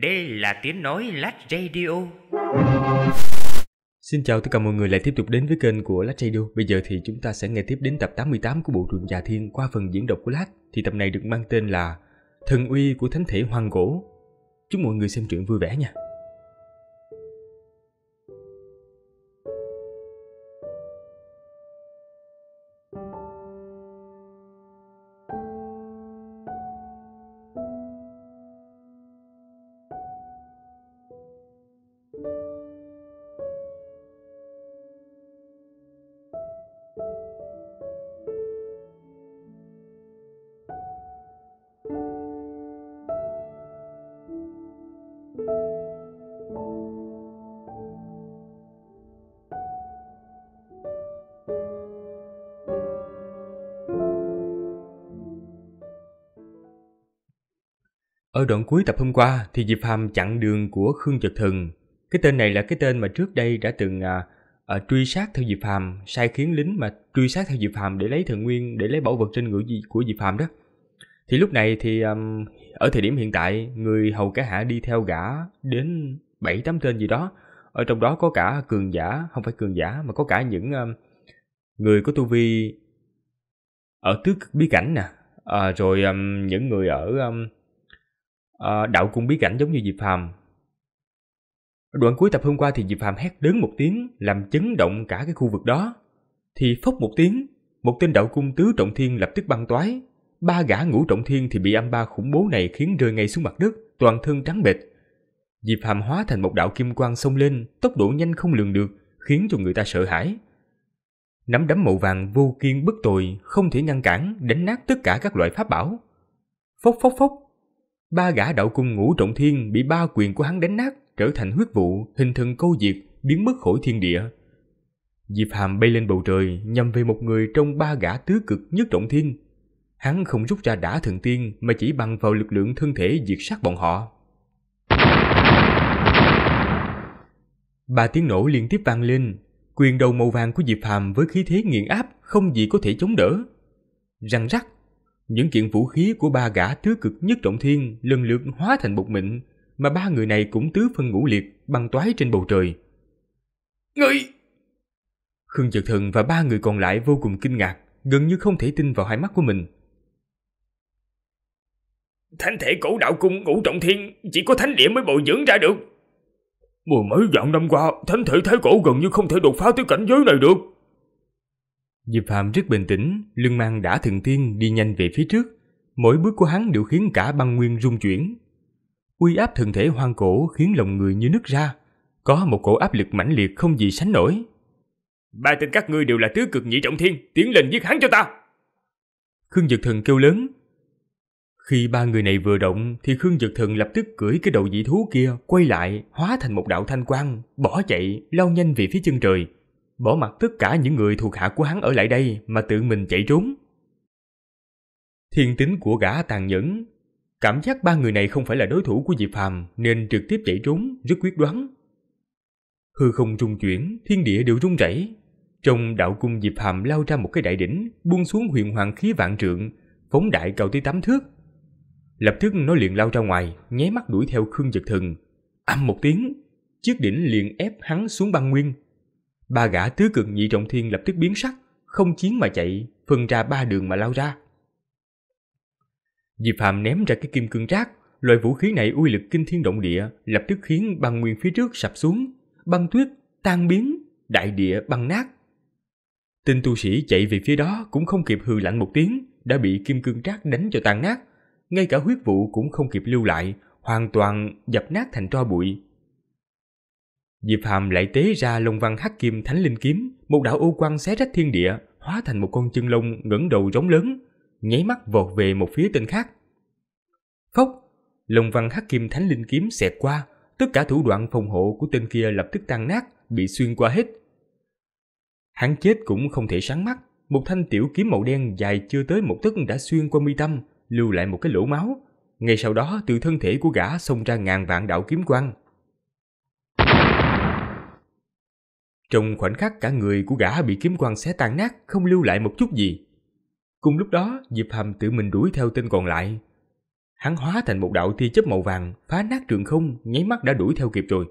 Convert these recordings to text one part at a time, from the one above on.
Đây là tiếng nói Lát Radio. Xin chào tất cả mọi người lại tiếp tục đến với kênh của Lát Radio. Bây giờ thì chúng ta sẽ nghe tiếp đến tập 88 của bộ truyện Già Thiên qua phần diễn đọc của Lát. Thì tập này được mang tên là Thần uy của Thánh thể Hoàng Gỗ. Chúc mọi người xem truyện vui vẻ nha. ở đoạn cuối tập hôm qua thì Diệp Phàm chặn đường của Khương Chật Thần. Cái tên này là cái tên mà trước đây đã từng à, à, truy sát theo Diệp Phàm, sai khiến lính mà truy sát theo Diệp Phàm để lấy thần nguyên, để lấy bảo vật trên ngựa của Diệp Phàm đó. Thì lúc này thì um, ở thời điểm hiện tại, người hầu cả hạ đi theo gã đến 7 8 tên gì đó. Ở trong đó có cả cường giả, không phải cường giả mà có cả những um, người có tu vi ở tứ cực bí cảnh nè, à, rồi um, những người ở um, à, đạo cũng bí cảnh giống như Diệp Phàm. Đoạn cuối tập hôm qua thì Diệp Phàm hét lớn một tiếng làm chấn động cả cái khu vực đó. Thì phốc một tiếng, một tên đạo cung tứ trọng thiên lập tức băng toái. Ba gã ngũ trọng thiên thì bị âm ba khủng bố này khiến rơi ngay xuống mặt đất, toàn thân trắng bệch. Diệp Phàm hóa thành một đạo kim quang xông lên, tốc độ nhanh không lường được, khiến cho người ta sợ hãi. Nắm đấm màu vàng vô kiên bất tồi, không thể ngăn cản, đánh nát tất cả các loại pháp bảo. Phốc phốc phốc, ba gã đạo cung ngũ trọng thiên bị ba quyền của hắn đánh nát, trở thành huyết vụ, hình thần câu diệt, biến mất khỏi thiên địa. Diệp Hàm bay lên bầu trời nhằm về một người trong ba gã tứ cực nhất trọng thiên. Hắn không rút ra đả thần tiên mà chỉ bằng vào lực lượng thân thể diệt sát bọn họ. Ba tiếng nổ liên tiếp vang lên, quyền đầu màu vàng của Diệp Hàm với khí thế nghiền áp không gì có thể chống đỡ. Răng rắc, những kiện vũ khí của ba gã tứ cực nhất trọng thiên lần lượt hóa thành bột mịn, mà ba người này cũng tứ phân ngũ liệt băng toái trên bầu trời. người Khương Nhật Thần và ba người còn lại vô cùng kinh ngạc, gần như không thể tin vào hai mắt của mình. Thánh thể cổ đạo cung ngũ trọng thiên chỉ có thánh địa mới bồi dưỡng ra được. Mười mấy vạn năm qua, thánh thể thái cổ gần như không thể đột phá tới cảnh giới này được. Diệp Phạm rất bình tĩnh, lưng mang đã thượng thiên đi nhanh về phía trước. Mỗi bước của hắn đều khiến cả băng nguyên rung chuyển. Uy áp thần thể hoang cổ khiến lòng người như nứt ra. Có một cổ áp lực mãnh liệt không gì sánh nổi. Ba tên các ngươi đều là tứ cực nhị trọng thiên, tiến lên giết hắn cho ta! Khương Dực Thần kêu lớn. Khi ba người này vừa động thì Khương Dực Thần lập tức cưỡi cái đầu dị thú kia quay lại, hóa thành một đạo thanh quang, bỏ chạy, lao nhanh về phía chân trời bỏ mặt tất cả những người thuộc hạ của hắn ở lại đây mà tự mình chạy trốn. Thiên tính của gã tàn nhẫn, cảm giác ba người này không phải là đối thủ của Diệp Phàm nên trực tiếp chạy trốn rất quyết đoán. Hư không rung chuyển, thiên địa đều rung rẩy. Trong đạo cung Diệp Phàm lao ra một cái đại đỉnh, buông xuống huyền hoàng khí vạn trượng, phóng đại cao tới tám thước. Lập tức nó liền lao ra ngoài, nháy mắt đuổi theo Khương Dật Thần. Âm một tiếng, chiếc đỉnh liền ép hắn xuống băng nguyên, Ba gã tứ cực nhị trọng thiên lập tức biến sắc, không chiến mà chạy, phân ra ba đường mà lao ra. Diệp Phạm ném ra cái kim cương rác, loại vũ khí này uy lực kinh thiên động địa, lập tức khiến băng nguyên phía trước sập xuống, băng tuyết tan biến, đại địa băng nát. Tên tu sĩ chạy về phía đó cũng không kịp hừ lạnh một tiếng, đã bị kim cương trác đánh cho tan nát, ngay cả huyết vụ cũng không kịp lưu lại, hoàn toàn dập nát thành tro bụi. Diệp Phàm lại tế ra Long Văn Hắc Kim Thánh Linh kiếm, một đạo u quang xé rách thiên địa, hóa thành một con chân lông ngẩng đầu giống lớn, nháy mắt vọt về một phía tên khác. Phốc, Long Văn Hắc Kim Thánh Linh kiếm xẹt qua, tất cả thủ đoạn phòng hộ của tên kia lập tức tan nát, bị xuyên qua hết. Hắn chết cũng không thể sáng mắt, một thanh tiểu kiếm màu đen dài chưa tới một tấc đã xuyên qua mi tâm, lưu lại một cái lỗ máu. Ngay sau đó từ thân thể của gã xông ra ngàn vạn đạo kiếm quang. Trong khoảnh khắc cả người của gã bị kiếm quang xé tan nát, không lưu lại một chút gì. Cùng lúc đó, Diệp Hàm tự mình đuổi theo tên còn lại. Hắn hóa thành một đạo tia chớp màu vàng, phá nát trường không, nháy mắt đã đuổi theo kịp rồi.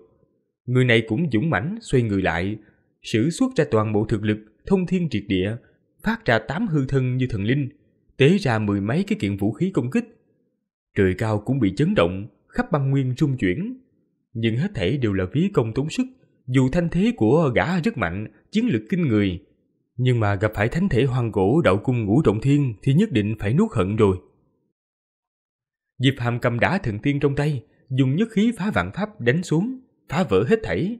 Người này cũng dũng mãnh xoay người lại, sử xuất ra toàn bộ thực lực, thông thiên triệt địa, phát ra tám hư thân như thần linh, tế ra mười mấy cái kiện vũ khí công kích. Trời cao cũng bị chấn động, khắp băng nguyên rung chuyển, nhưng hết thảy đều là phí công tốn sức, dù thanh thế của gã rất mạnh, chiến lực kinh người, nhưng mà gặp phải thánh thể hoàng cổ đạo cung ngũ trọng thiên thì nhất định phải nuốt hận rồi. Diệp Hàm cầm đá thượng tiên trong tay, dùng nhất khí phá vạn pháp đánh xuống, phá vỡ hết thảy.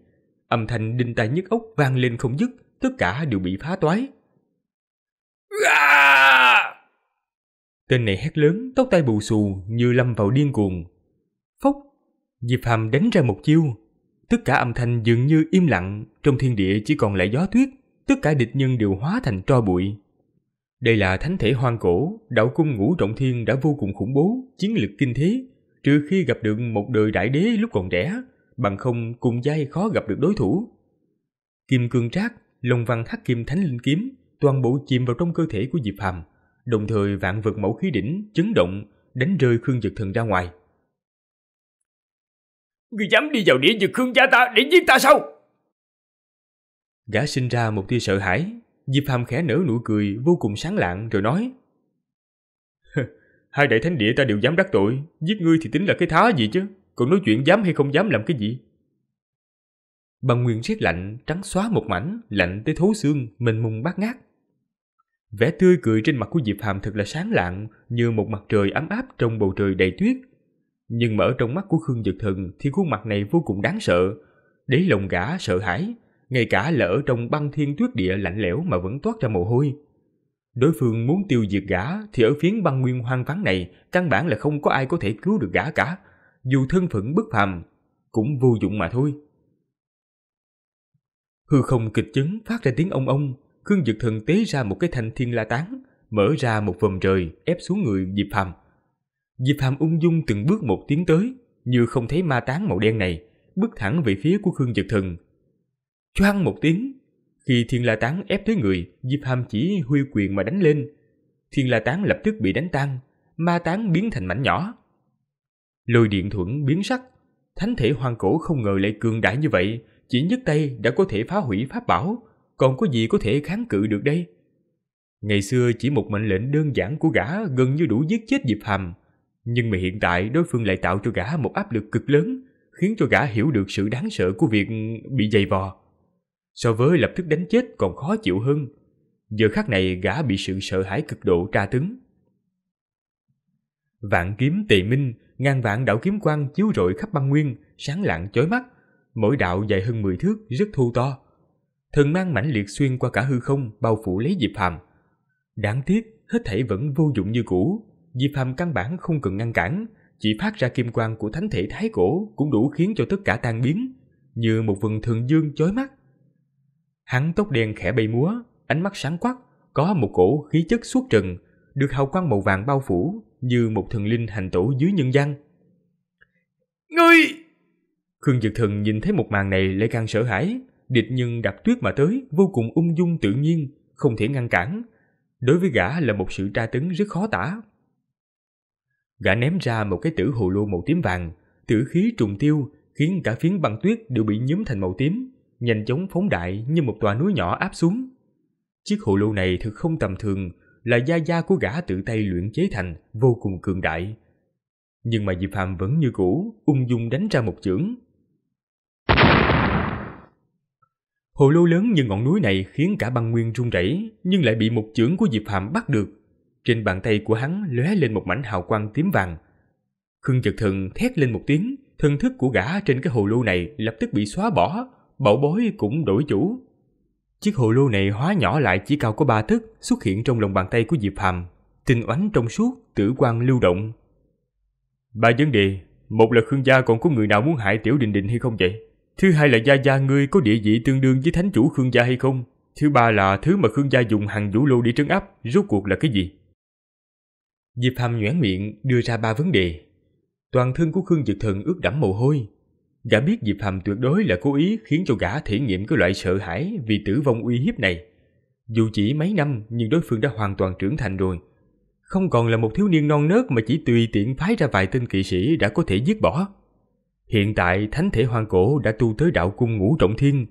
Âm thanh đinh tai nhức óc vang lên không dứt, tất cả đều bị phá toái. À! Tên này hét lớn, tóc tay bù xù như lâm vào điên cuồng. Phốc, Diệp Hàm đánh ra một chiêu, tất cả âm thanh dường như im lặng, trong thiên địa chỉ còn lại gió tuyết, tất cả địch nhân đều hóa thành tro bụi. Đây là thánh thể hoang cổ, đạo cung ngũ trọng thiên đã vô cùng khủng bố, chiến lực kinh thế, trừ khi gặp được một đời đại đế lúc còn trẻ, bằng không cùng giai khó gặp được đối thủ. Kim cương trác, lồng văn hắc kim thánh linh kiếm, toàn bộ chìm vào trong cơ thể của Diệp Hàm, đồng thời vạn vật mẫu khí đỉnh chấn động, đánh rơi Khương Dực Thần ra ngoài. Ngươi dám đi vào địa vực Khương gia ta để giết ta sao? Gã sinh ra một tia sợ hãi, Diệp Phàm khẽ nở nụ cười vô cùng sáng lạng rồi nói. Hai đại thánh địa ta đều dám đắc tội, giết ngươi thì tính là cái thá gì chứ, còn nói chuyện dám hay không dám làm cái gì? Bằng nguyên rét lạnh, trắng xóa một mảnh, lạnh tới thấu xương, mình mùng bát ngát. Vẻ tươi cười trên mặt của Diệp Hàm thật là sáng lạng, như một mặt trời ấm áp trong bầu trời đầy tuyết, nhưng mà ở trong mắt của Khương Dực Thần thì khuôn mặt này vô cùng đáng sợ. Đấy lòng gã sợ hãi, ngay cả lỡ trong băng thiên tuyết địa lạnh lẽo mà vẫn toát ra mồ hôi. Đối phương muốn tiêu diệt gã thì ở phiến băng nguyên hoang vắng này căn bản là không có ai có thể cứu được gã cả. Dù thân phận bất phàm, cũng vô dụng mà thôi. Hư không kịch chứng phát ra tiếng ông ông, Khương Dực Thần tế ra một cái thanh thiên la tán, mở ra một vòng trời ép xuống người Diệp Phàm. Diệp Hàm ung dung từng bước một tiến tới, như không thấy ma tán màu đen này, bước thẳng về phía của Khương Dật Thần. Choang một tiếng, khi Thiên La Tán ép tới người, Diệp Hàm chỉ huy quyền mà đánh lên. Thiên La Tán lập tức bị đánh tan, ma tán biến thành mảnh nhỏ. Lôi điện thuẫn biến sắc, thánh thể Hoàng cổ không ngờ lại cường đại như vậy, chỉ nhất tay đã có thể phá hủy pháp bảo, còn có gì có thể kháng cự được đây? Ngày xưa chỉ một mệnh lệnh đơn giản của gã gần như đủ giết chết Diệp Hàm, nhưng mà hiện tại đối phương lại tạo cho gã một áp lực cực lớn, khiến cho gã hiểu được sự đáng sợ của việc bị giày vò. So với lập tức đánh chết còn khó chịu hơn. Giờ khắc này gã bị sự sợ hãi cực độ tra tấn. Vạn kiếm tề minh, ngàn vạn đạo kiếm quang chiếu rọi khắp băng nguyên, sáng lạng chói mắt. Mỗi đạo dài hơn 10 thước, rất thu to. Thần mang mãnh liệt xuyên qua cả hư không, bao phủ lấy Diệp Phàm. Đáng tiếc, hết thảy vẫn vô dụng như cũ, Diệp phạm căn bản không cần ngăn cản, chỉ phát ra kim quang của thánh thể thái cổ cũng đủ khiến cho tất cả tan biến, như một vầng thường dương chói mắt. Hắn tóc đen khẽ bay múa, ánh mắt sáng quắc, có một cổ khí chất suốt trần, được hào quang màu vàng bao phủ như một thần linh hành tổ dưới nhân gian. Ngươi! Khương Dực Thần nhìn thấy một màn này lại càng sợ hãi, địch nhưng đạp tuyết mà tới vô cùng ung dung tự nhiên, không thể ngăn cản. Đối với gã là một sự tra tấn rất khó tả. Gã ném ra một cái tử hồ lô màu tím vàng, tử khí trùng tiêu khiến cả phiến băng tuyết đều bị nhuốm thành màu tím, nhanh chóng phóng đại như một tòa núi nhỏ áp xuống. Chiếc hồ lô này thực không tầm thường, là gia gia của gã tự tay luyện chế thành, vô cùng cường đại. Nhưng mà Diệp Phàm vẫn như cũ, ung dung đánh ra một chưởng. Hồ lô lớn như ngọn núi này khiến cả băng nguyên run rẩy, nhưng lại bị một chưởng của Diệp Phàm bắt được. Trên bàn tay của hắn lóe lên một mảnh hào quang tím vàng. Khương Dật Thần thét lên một tiếng, thân thức của gã trên cái hồ lô này lập tức bị xóa bỏ, bảo bối cũng đổi chủ. Chiếc hồ lô này hóa nhỏ lại chỉ cao có ba thước, xuất hiện trong lòng bàn tay của Diệp Hàm, tinh oánh trong suốt, tử quang lưu động. Ba vấn đề, một là Khương gia còn có người nào muốn hại Tiểu Đình Đình hay không vậy? Thứ hai là gia gia ngươi có địa vị tương đương với thánh chủ Khương gia hay không? Thứ ba là thứ mà Khương gia dùng hàng vũ lô để trấn áp, rốt cuộc là cái gì? Diệp Hàm nhoẻn miệng đưa ra ba vấn đề. Toàn thân của Khương Dực Thần ướt đẫm mồ hôi. Gã biết Diệp Hàm tuyệt đối là cố ý khiến cho gã thể nghiệm cái loại sợ hãi vì tử vong uy hiếp này. Dù chỉ mấy năm nhưng đối phương đã hoàn toàn trưởng thành rồi. Không còn là một thiếu niên non nớt mà chỉ tùy tiện phái ra vài tên kỵ sĩ đã có thể giết bỏ. Hiện tại thánh thể hoang cổ đã tu tới đạo cung ngũ trọng thiên.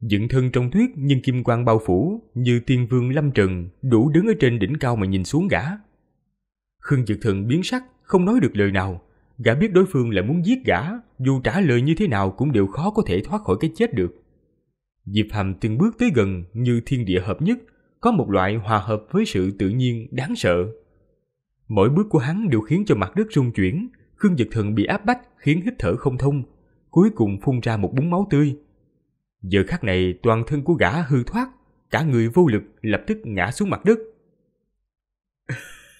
Dựng thân trong tuyết nhưng kim quang bao phủ như tiên vương lâm trần đủ đứng ở trên đỉnh cao mà nhìn xuống gã Khương Dực Thần biến sắc, không nói được lời nào. Gã biết đối phương là muốn giết gã, dù trả lời như thế nào cũng đều khó có thể thoát khỏi cái chết được. Diệp Hàm từng bước tới gần như thiên địa hợp nhất, có một loại hòa hợp với sự tự nhiên đáng sợ. Mỗi bước của hắn đều khiến cho mặt đất rung chuyển, Khương Dực Thần bị áp bách khiến hít thở không thông, cuối cùng phun ra một búng máu tươi. Giờ khắc này toàn thân của gã hư thoát, cả người vô lực lập tức ngã xuống mặt đất.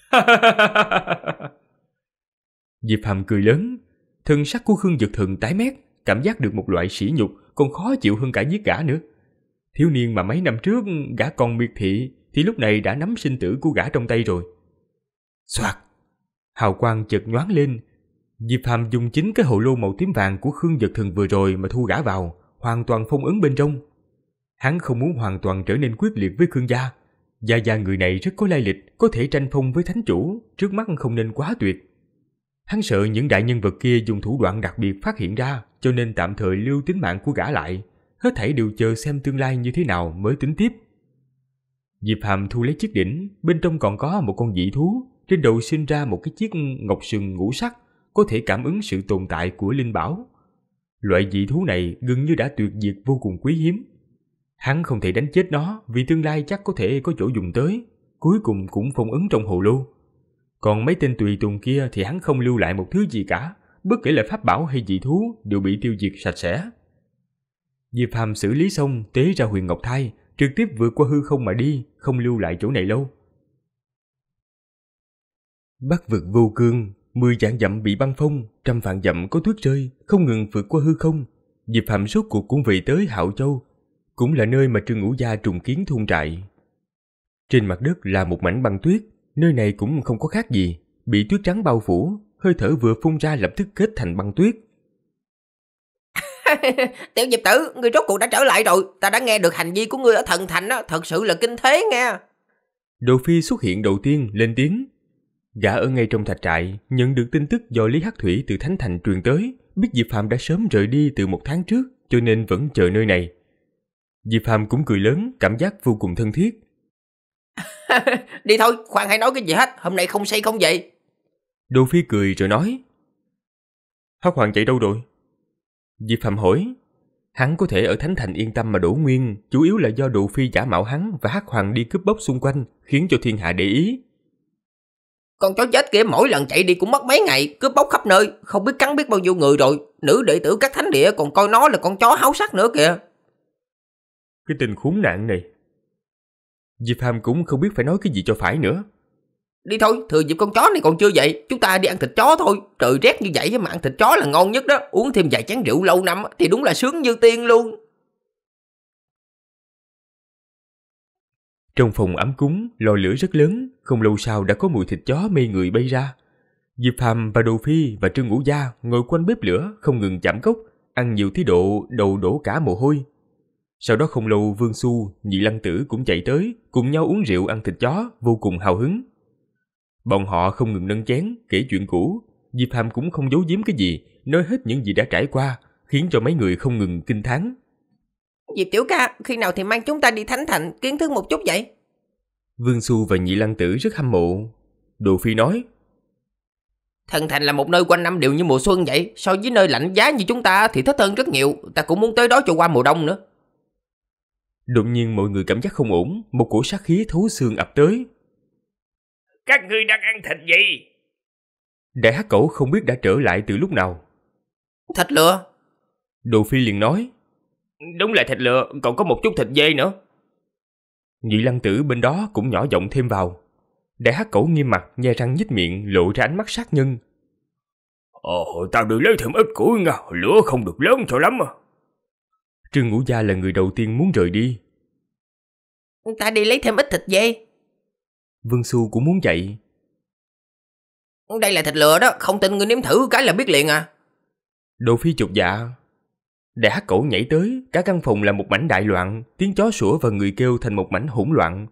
Diệp Hàm cười lớn, thân sắc của Khương Dực Thần tái mét, cảm giác được một loại sỉ nhục còn khó chịu hơn cả giết gã nữa. Thiếu niên mà mấy năm trước gã còn miệt thị thì lúc này đã nắm sinh tử của gã trong tay rồi. Xoạt! Hào quang chợt nhoáng lên. Diệp Hàm dùng chính cái hồ lô màu tím vàng của Khương Dực Thần vừa rồi mà thu gã vào, hoàn toàn phong ấn bên trong. Hắn không muốn hoàn toàn trở nên quyết liệt với Khương gia, Gia Gia người này rất có lai lịch, có thể tranh phong với thánh chủ, trước mắt không nên quá tuyệt. Hắn sợ những đại nhân vật kia dùng thủ đoạn đặc biệt phát hiện ra, cho nên tạm thời lưu tính mạng của gã lại. Hết thảy đều chờ xem tương lai như thế nào mới tính tiếp. Diệp Hàm thu lấy chiếc đỉnh, bên trong còn có một con dị thú, trên đầu sinh ra một cái chiếc ngọc sừng ngũ sắc, có thể cảm ứng sự tồn tại của linh bảo. Loại dị thú này gần như đã tuyệt diệt vô cùng quý hiếm, Hắn không thể đánh chết nó vì tương lai chắc có thể có chỗ dùng tới, cuối cùng cũng phong ấn trong hồ lô. Còn mấy tên tùy tùng kia thì hắn không lưu lại một thứ gì cả, bất kể là pháp bảo hay dị thú đều bị tiêu diệt sạch sẽ. Diệp Phàm xử lý xong tế ra huyền Ngọc Thai, trực tiếp vượt qua hư không mà đi, không lưu lại chỗ này lâu. Bắc vực vô cương, mười vạn dặm bị băng phong, trăm vạn dặm có tuyết rơi, không ngừng vượt qua hư không. Diệp Phạm suốt cuộc cũng về tới Hạo Châu, cũng là nơi mà Trương Ngũ Gia trùng kiến thôn trại. Trên mặt đất là một mảnh băng tuyết, nơi này cũng không có khác gì, bị tuyết trắng bao phủ, hơi thở vừa phun ra lập tức kết thành băng tuyết. Tiểu Diệp Tử, người rốt cuộc đã trở lại rồi, ta đã nghe được hành vi của ngươi ở thần thành đó, thật sự là kinh thế nghe. Đồ Phi xuất hiện đầu tiên lên tiếng. Gã ở ngay trong thạch trại, nhận được tin tức do Lý Hắc Thủy từ Thánh Thành truyền tới, biết Diệp Phạm đã sớm rời đi từ một tháng trước, cho nên vẫn chờ nơi này. Diệp Hàm cũng cười lớn, cảm giác vô cùng thân thiết. đi thôi, khoan hãy nói cái gì hết, hôm nay không say không vậy. Đô Phi cười rồi nói. Hắc Hoàng chạy đâu rồi? Diệp Hàm hỏi. Hắn có thể ở Thánh Thành yên tâm mà đổ nguyên, chủ yếu là do Đô Phi giả mạo hắn và Hắc Hoàng đi cướp bóc xung quanh, khiến cho thiên hạ để ý. Con chó chết kia mỗi lần chạy đi cũng mất mấy ngày, cướp bóc khắp nơi, không biết cắn biết bao nhiêu người rồi. Nữ đệ tử các thánh địa còn coi nó là con chó háo sắc nữa kìa. Cái tên khốn nạn này. Diệp Hàm cũng không biết phải nói cái gì cho phải nữa. Đi thôi, thừa dịp con chó này còn chưa dậy, chúng ta đi ăn thịt chó thôi. Trời rét như vậy mà ăn thịt chó là ngon nhất đó, uống thêm vài chén rượu lâu năm thì đúng là sướng như tiên luôn. Trong phòng ấm cúng, lò lửa rất lớn, không lâu sau đã có mùi thịt chó mê người bay ra. Diệp Hàm và Đồ Phi và Trương Ngũ Gia ngồi quanh bếp lửa không ngừng chạm cốc, ăn nhiều thí độ đầu đổ cả mồ hôi, sau đó không lâu Vương Xu, Nhị Lăng Tử cũng chạy tới, cùng nhau uống rượu ăn thịt chó, vô cùng hào hứng. Bọn họ không ngừng nâng chén, kể chuyện cũ. Diệp Hàm cũng không giấu giếm cái gì, nói hết những gì đã trải qua, khiến cho mấy người không ngừng kinh thán. Diệp Tiểu Ca, khi nào thì mang chúng ta đi Thánh Thành kiến thức một chút vậy? Vương Xu và Nhị Lăng Tử rất hâm mộ. Đồ Phi nói. Thần Thành là một nơi quanh năm đều như mùa xuân vậy, so với nơi lạnh giá như chúng ta thì thích hơn rất nhiều, ta cũng muốn tới đó cho qua mùa đông nữa. Đột nhiên mọi người cảm giác không ổn, một cổ sát khí thấu xương ập tới. Các ngươi đang ăn thịt gì? Đại hắc cẩu không biết đã trở lại từ lúc nào. Thịt lừa. Đồ Phi liền nói. Đúng là thịt lừa, còn có một chút thịt dê nữa. Nhị lăng tử bên đó cũng nhỏ giọng thêm vào. Đại hắc cẩu nghiêm mặt, nhe răng nhích miệng, lộ ra ánh mắt sát nhân. Ồ, tao được lấy thêm ít củi nha, lửa không được lớn cho lắm à. Trương Ngũ Gia là người đầu tiên muốn rời đi. Ta đi lấy thêm ít thịt dê. Vương Xu cũng muốn chạy. Đây là thịt lừa đó, không tin ngươi nếm thử cái là biết liền à. Đồ phi chụp dạ. Đại hắc cổ nhảy tới, cả căn phòng là một mảnh đại loạn, tiếng chó sủa và người kêu thành một mảnh hỗn loạn.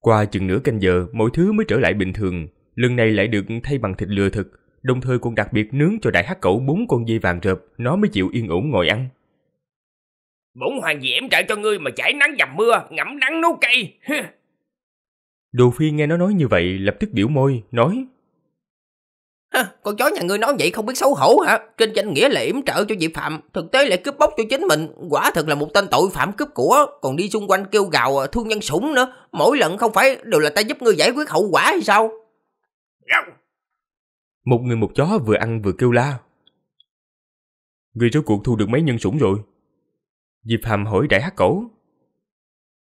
Qua chừng nửa canh giờ, mọi thứ mới trở lại bình thường. Lần này lại được thay bằng thịt lừa thực, đồng thời còn đặc biệt nướng cho đại hắc cẩu bốn con dây vàng rợp, nó mới chịu yên ổn ngồi ăn. Bổn hoàng gì em trợ cho ngươi mà chảy nắng dầm mưa, ngẫm nắng nấu cây Đồ Phi nghe nó nói như vậy lập tức biểu môi, nói. Ha, con chó nhà ngươi nói vậy không biết xấu hổ hả? Trên danh nghĩa là yểm trợ cho Diệp Phạm, thực tế lại cướp bóc cho chính mình. Quả thật là một tên tội phạm cướp của, còn đi xung quanh kêu gào à, thương nhân sủng nữa. Mỗi lần không phải đều là ta giúp ngươi giải quyết hậu quả hay sao? Một người một chó vừa ăn vừa kêu la. Người rốt cuộc thu được mấy nhân sủng rồi, Diệp Hàm hỏi đại hát cổ.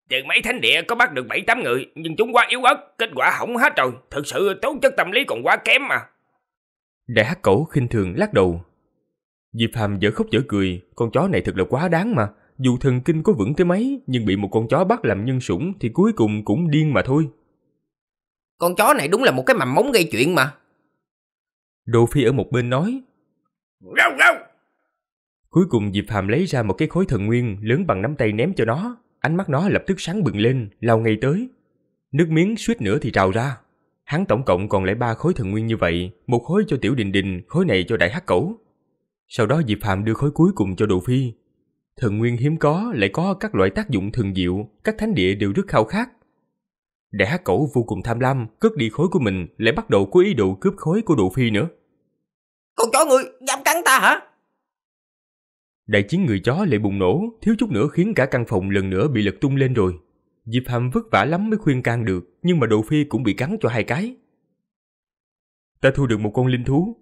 "Từ mấy thánh địa có bắt được 7-8 người, nhưng chúng quá yếu ớt, kết quả hỏng hết rồi, Thật sự tố chất tâm lý còn quá kém mà. Đại hát cổ khinh thường lắc đầu. Diệp Hàm dở khóc dở cười, con chó này thật là quá đáng mà, dù thần kinh có vững tới mấy, nhưng bị một con chó bắt làm nhân sủng thì cuối cùng cũng điên mà thôi. Con chó này đúng là một cái mầm móng gây chuyện mà. Đồ Phi ở một bên nói. Rau rau, Cuối cùng Diệp Phàm lấy ra một cái khối thần nguyên lớn bằng nắm tay ném cho nó, ánh mắt nó lập tức sáng bừng lên, lao ngay tới. Nước miếng suýt nữa thì trào ra. Hắn tổng cộng còn lại ba khối thần nguyên như vậy, một khối cho Tiểu Đình Đình, khối này cho Đại Hắc Cẩu. Sau đó Diệp Phàm đưa khối cuối cùng cho Đồ Phi. Thần nguyên hiếm có lại có các loại tác dụng thần diệu, các thánh địa đều rất khao khát. Đại Hắc Cẩu vô cùng tham lam, cướp đi khối của mình, lại bắt đầu có ý đồ cướp khối của Đồ Phi nữa. Con chó người dám cắn ta hả? Đại chiến người chó lại bùng nổ, thiếu chút nữa khiến cả căn phòng lần nữa bị lật tung lên rồi. Diệp Hàm vất vả lắm mới khuyên can được, nhưng mà Đồ Phi cũng bị cắn cho hai cái. Ta thu được một con linh thú.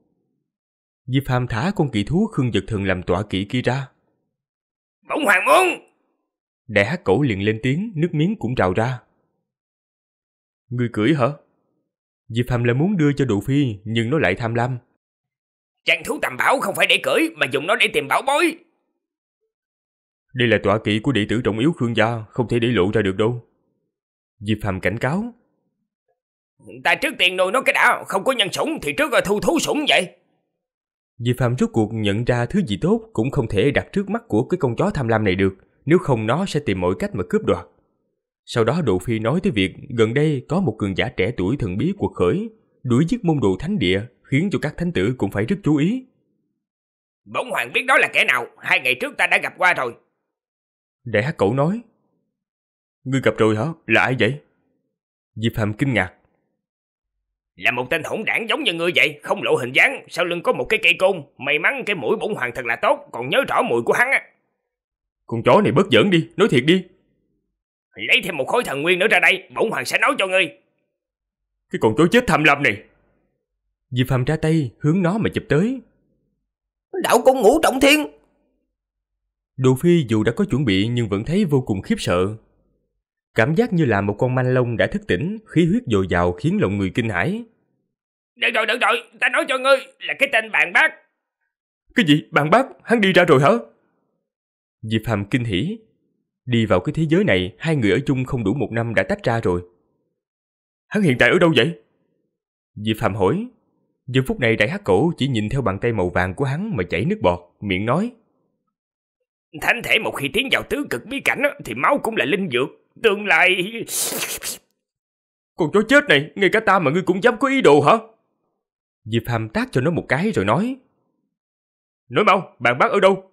Diệp Hàm thả con kỳ thú Khương giật Thần làm tỏa kỹ kia ra. Bỗng hoàng muốn! Đại hát cổ liền lên tiếng, nước miếng cũng trào ra. Người cưỡi hả? Diệp Hàm là muốn đưa cho Đồ Phi, nhưng nó lại tham lam. Trang thú tầm bảo không phải để cưỡi, mà dùng nó để tìm bảo bối. Đây là tọa kỵ của đệ tử trọng yếu Khương gia, không thể để lộ ra được đâu. Diệp Phàm cảnh cáo. Ta trước tiền nuôi nó cái đã, không có nhân sủng thì trước rồi thu thú sủng vậy. Diệp Phàm rốt cuộc nhận ra thứ gì tốt cũng không thể đặt trước mắt của cái con chó tham lam này được, nếu không nó sẽ tìm mọi cách mà cướp đoạt. Sau đó Độ Phi nói tới việc gần đây có một cường giả trẻ tuổi thần bí cuộc khởi, đuổi giết môn đồ thánh địa, khiến cho các thánh tử cũng phải rất chú ý. Bỗng hoàng biết đó là kẻ nào, hai ngày trước ta đã gặp qua rồi, để Đẻ cậu nói. Ngươi gặp rồi hả? Là ai vậy? Diệp Hàm kinh ngạc. Là một tên hỗn đảng giống như ngươi vậy, không lộ hình dáng, sau lưng có một cái cây cung may mắn cái mũi bổn hoàng thật là tốt, còn nhớ rõ mùi của hắn á. Con chó này bớt giỡn đi, nói thiệt đi. Lấy thêm một khối thần nguyên nữa ra đây, bổn hoàng sẽ nói cho ngươi. Cái con chó chết thầm lam này. Diệp Hàm ra tay, hướng nó mà chụp tới. Đạo con ngũ trọng thiên, Đồ Phi dù đã có chuẩn bị nhưng vẫn thấy vô cùng khiếp sợ. Cảm giác như là một con manh lông đã thức tỉnh, khí huyết dồi dào khiến lòng người kinh hãi. Được rồi, được rồi, ta nói cho ngươi là cái tên bạn bác. Cái gì, bạn bác, hắn đi ra rồi hả? Diệp Hàm kinh hỉ. Đi vào cái thế giới này, hai người ở chung không đủ một năm đã tách ra rồi. Hắn hiện tại ở đâu vậy? Diệp Hàm hỏi. Giờ phút này đại hắc cổ chỉ nhìn theo bàn tay màu vàng của hắn mà chảy nước bọt, miệng nói. Thánh thể một khi tiến vào tứ cực bí cảnh thì máu cũng là linh dược, tương lai... Con chó chết này, ngay cả ta mà ngươi cũng dám có ý đồ hả? Diệp Hàm tác cho nó một cái rồi nói. Nói mau, bạn bác ở đâu?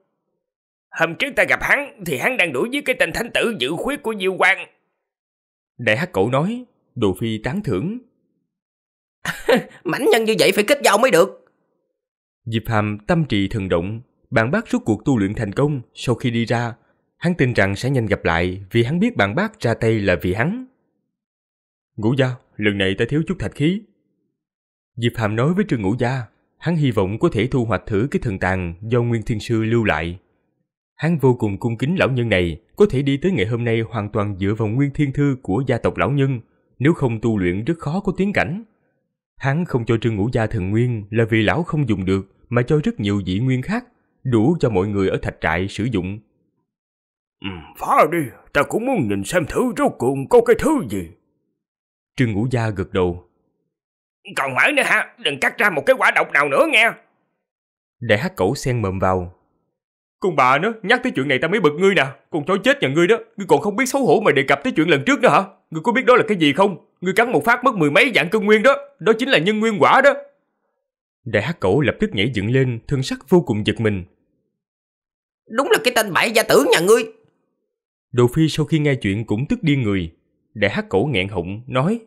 Hôm trước ta gặp hắn thì hắn đang đuổi với cái tên thánh tử dự khuyết của Diêu Quang. Đại hắc cậu nói, Đồ Phi tán thưởng. Mảnh nhân như vậy phải kết giao mới được. Diệp Hàm tâm trì thần động, bạn bác rút cuộc tu luyện thành công sau khi đi ra. Hắn tin rằng sẽ nhanh gặp lại vì hắn biết bạn bác ra tay là vì hắn. Ngũ gia, lần này ta thiếu chút thạch khí. Diệp Hàm nói với Trương Ngũ gia, hắn hy vọng có thể thu hoạch thử cái thần tàng do Nguyên Thiên Sư lưu lại. Hắn vô cùng cung kính lão nhân này, có thể đi tới ngày hôm nay hoàn toàn dựa vào Nguyên Thiên Thư của gia tộc lão nhân, nếu không tu luyện rất khó có tiến cảnh. Hắn không cho Trương Ngũ gia thần nguyên là vì lão không dùng được mà cho rất nhiều dị nguyên khác đủ cho mọi người ở thạch trại sử dụng. Ừ, phá đi, ta cũng muốn nhìn xem thử rốt cuộc có cái thứ gì. Trương Ngũ Gia gật đầu. Còn mãi nữa ha, đừng cắt ra một cái quả độc nào nữa nghe. Để hát cẩu sen mầm vào. Con bà nó, nhắc tới chuyện này ta mới bực ngươi nè, con chó chết nhà ngươi đó, ngươi còn không biết xấu hổ mà đề cập tới chuyện lần trước đó hả? Ngươi có biết đó là cái gì không? Ngươi cắn một phát mất mười mấy dạng cơ nguyên đó, đó chính là nhân nguyên quả đó. Đại hát cẩu lập tức nhảy dựng lên, thân sắc vô cùng giật mình, Đúng là cái tên bại gia tử nhà ngươi Đồ Phi sau khi nghe chuyện cũng tức điên người Đại hắc cổ nghẹn họng nói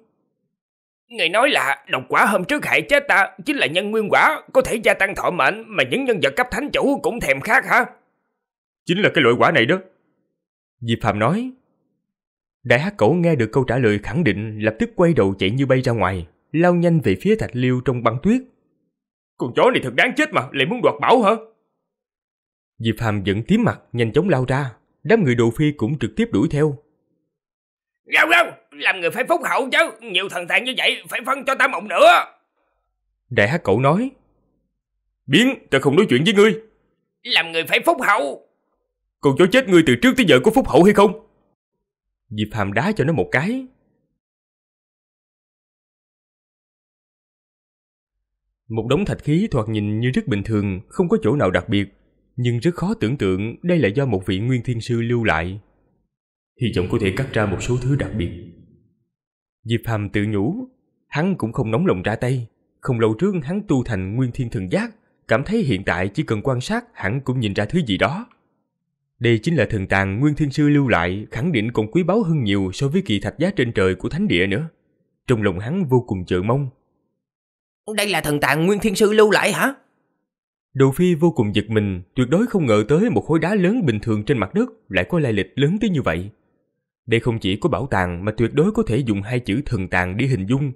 Người nói là độc quả hôm trước hại chết ta Chính là nhân nguyên quả Có thể gia tăng thọ mệnh Mà những nhân vật cấp thánh chủ cũng thèm khát hả Chính là cái loại quả này đó Diệp Phạm nói Đại hắc cổ nghe được câu trả lời khẳng định Lập tức quay đầu chạy như bay ra ngoài Lao nhanh về phía thạch liêu trong băng tuyết Con chó này thật đáng chết mà Lại muốn đoạt bảo hả Diệp Hàm giận tím mặt, nhanh chóng lao ra, đám người đồ phi cũng trực tiếp đuổi theo. Gào gào, làm người phải phúc hậu chứ, nhiều thần thản như vậy phải phân cho ta mộng nữa. Đại hát cậu nói. Biến, ta không nói chuyện với ngươi. Làm người phải phúc hậu. Còn chó chết ngươi từ trước tới giờ có phúc hậu hay không? Diệp Hàm đá cho nó một cái. Một đống thạch khí thoạt nhìn như rất bình thường, không có chỗ nào đặc biệt, nhưng rất khó tưởng tượng đây là do một vị nguyên thiên sư lưu lại. Hy vọng có thể cắt ra một số thứ đặc biệt. Diệp Hàm tự nhủ, hắn cũng không nóng lòng ra tay. Không lâu trước hắn tu thành nguyên thiên thần giác, cảm thấy hiện tại chỉ cần quan sát hẳn cũng nhìn ra thứ gì đó. Đây chính là thần tàng Nguyên Thiên Sư lưu lại, khẳng định còn quý báu hơn nhiều so với kỳ thạch giá trên trời của thánh địa nữa. Trong lòng hắn vô cùng chờ mong. Đây là thần tàng Nguyên Thiên Sư lưu lại hả? Đầu phi vô cùng giật mình, tuyệt đối không ngờ tới một khối đá lớn bình thường trên mặt đất lại có lai lịch lớn tới như vậy. Đây không chỉ có bảo tàng mà tuyệt đối có thể dùng hai chữ thần tàng để hình dung.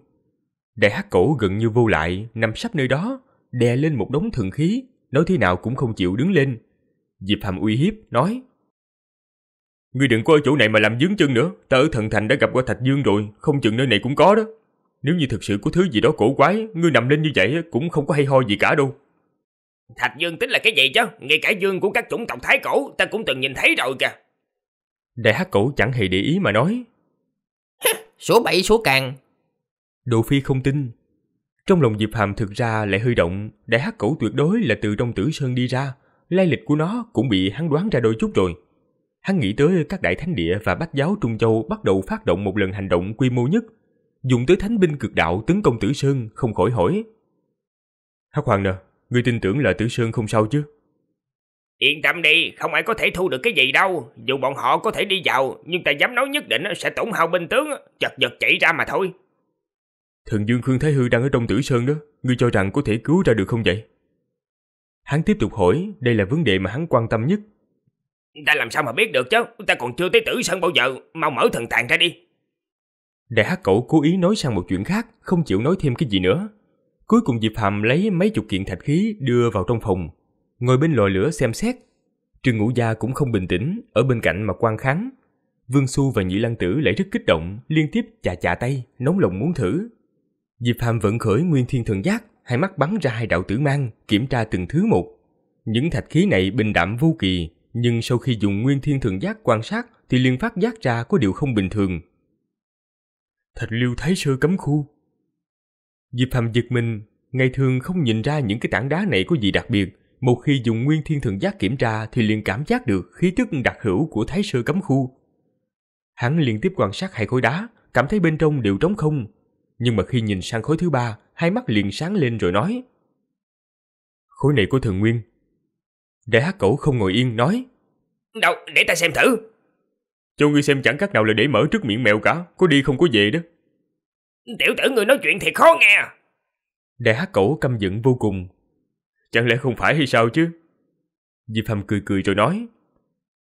Đại hắc cổ gần như vô lại, nằm sắp nơi đó, đè lên một đống thần khí, nói thế nào cũng không chịu đứng lên. Diệp Hàm uy hiếp, nói Ngươi đừng có ở chỗ này mà làm dướng chân nữa, ta ở thần thành đã gặp qua Thạch Dương rồi, không chừng nơi này cũng có đó. Nếu như thực sự có thứ gì đó cổ quái, ngươi nằm lên như vậy cũng không có hay ho gì cả đâu. Thạch dương tính là cái gì chứ? Ngay cả dương của các chủng tộc thái cổ ta cũng từng nhìn thấy rồi kìa. Đại hắc cổ chẳng hề để ý mà nói. số bảy số càng. Đồ Phi không tin. Trong lòng Diệp Hàm thực ra lại hơi động, đại hắc cổ tuyệt đối là từ trong tử sơn đi ra, lai lịch của nó cũng bị hắn đoán ra đôi chút rồi. Hắn nghĩ tới các đại thánh địa và bách giáo Trung Châu bắt đầu phát động một lần hành động quy mô nhất, dùng tới thánh binh cực đạo tấn công tử sơn không khỏi hỏi. Hắc Hoàng nè, Ngươi tin tưởng là Tử Sơn không sao chứ? Yên tâm đi, không ai có thể thu được cái gì đâu. Dù bọn họ có thể đi vào, nhưng ta dám nói nhất định sẽ tổn hao binh tướng, chật vật chạy ra mà thôi. Thần Dương Khương Thái Hư đang ở trong Tử Sơn đó, ngươi cho rằng có thể cứu ra được không vậy? Hắn tiếp tục hỏi, đây là vấn đề mà hắn quan tâm nhất. Ta làm sao mà biết được chứ, ta còn chưa tới Tử Sơn bao giờ, mau mở thần tàng ra đi. Đại hắc cậu cố ý nói sang một chuyện khác, không chịu nói thêm cái gì nữa. Cuối cùng Diệp Hàm lấy mấy chục kiện thạch khí đưa vào trong phòng, ngồi bên lò lửa xem xét. Trương Ngũ Gia cũng không bình tĩnh, ở bên cạnh mà quan kháng. Vương Xu và Nhị Lăng Tử lại rất kích động, liên tiếp chà chà tay, nóng lòng muốn thử. Diệp Hàm vẫn khởi nguyên thiên thần giác, hai mắt bắn ra hai đạo tử mang, kiểm tra từng thứ một. Những thạch khí này bình đạm vô kỳ, nhưng sau khi dùng nguyên thiên thần giác quan sát thì liên phát giác ra có điều không bình thường. Thạch lưu thái sơ cấm khu, Diệp Hàm giật mình, ngày thường không nhìn ra những cái tảng đá này có gì đặc biệt. Một khi dùng nguyên thiên thần giác kiểm tra thì liền cảm giác được khí tức đặc hữu của thái sơ cấm khu. Hắn liên tiếp quan sát hai khối đá, cảm thấy bên trong đều trống không. Nhưng mà khi nhìn sang khối thứ ba, hai mắt liền sáng lên rồi nói. Khối này của thần nguyên. Đại hát cẩu không ngồi yên, nói. Đâu, để ta xem thử. Cho ngươi xem chẳng cách nào là để mở trước miệng mèo cả, có đi không có về đó. Tiểu tử người nói chuyện thì khó nghe Đẻ hát cổ căm giận vô cùng Chẳng lẽ không phải hay sao chứ Diệp Hàm cười cười rồi nói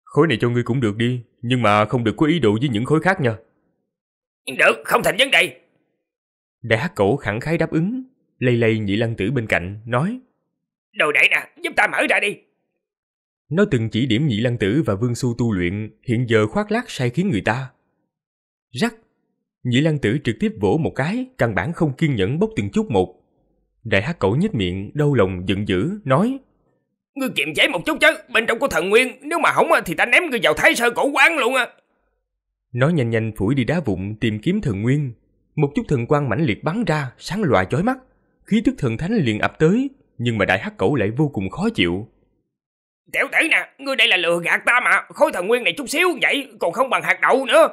Khối này cho ngươi cũng được đi Nhưng mà không được có ý đồ với những khối khác nha Được không thành vấn đề Đẻ hát cổ khẳng khái đáp ứng Lây lây nhị lăng tử bên cạnh Nói Đồ đẩy nè giúp ta mở ra đi Nó từng chỉ điểm nhị lăng tử và vương su tu luyện Hiện giờ khoác lác sai khiến người ta Rắc Nhĩ Lan Tử trực tiếp vỗ một cái, căn bản không kiên nhẫn bốc từng chút một. Đại hắc cẩu nhếch miệng, đau lòng giận dữ, nói Ngươi kiềm chế một chút chứ, bên trong có thần nguyên, nếu mà hỏng thì ta ném ngươi vào thái sơ cổ quán luôn á." Nó nhanh nhanh phủi đi đá vụn tìm kiếm thần nguyên. Một chút thần quang mãnh liệt bắn ra, sáng loà chói mắt. Khí tức thần thánh liền ập tới, nhưng mà đại hắc cẩu lại vô cùng khó chịu. Tiểu tử nè, ngươi đây là lừa gạt ta mà, khối thần nguyên này chút xíu vậy, còn không bằng hạt đậu nữa.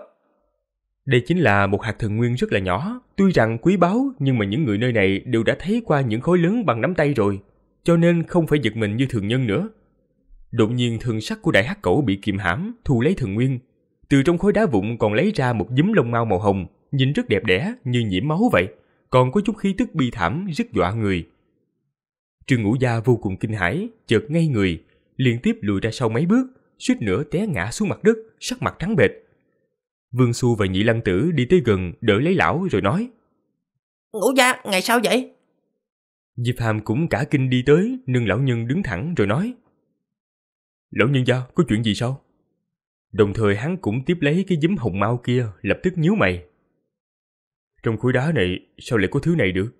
Đây chính là một hạt thần nguyên rất là nhỏ, tuy rằng quý báu nhưng mà những người nơi này đều đã thấy qua những khối lớn bằng nắm tay rồi, cho nên không phải giật mình như thường nhân nữa. Đột nhiên thường sắc của đại hắc cẩu bị kìm hãm, thu lấy thần nguyên. Từ trong khối đá vụn còn lấy ra một dúm lông mau màu hồng, nhìn rất đẹp đẽ như nhiễm máu vậy, còn có chút khí tức bi thảm rất dọa người. Trương Ngũ Gia vô cùng kinh hãi, chợt ngay người, liên tiếp lùi ra sau mấy bước, suýt nữa té ngã xuống mặt đất, sắc mặt trắng bệch Vương Xu và Nhị Lăng Tử đi tới gần đỡ lấy lão rồi nói Ngũ gia, ngày sao vậy? Diệp Hàm cũng cả kinh đi tới nâng lão nhân đứng thẳng rồi nói Lão nhân gia, có chuyện gì sao? Đồng thời hắn cũng tiếp lấy cái giấm hồng mau kia lập tức nhíu mày Trong khối đá này sao lại có thứ này được?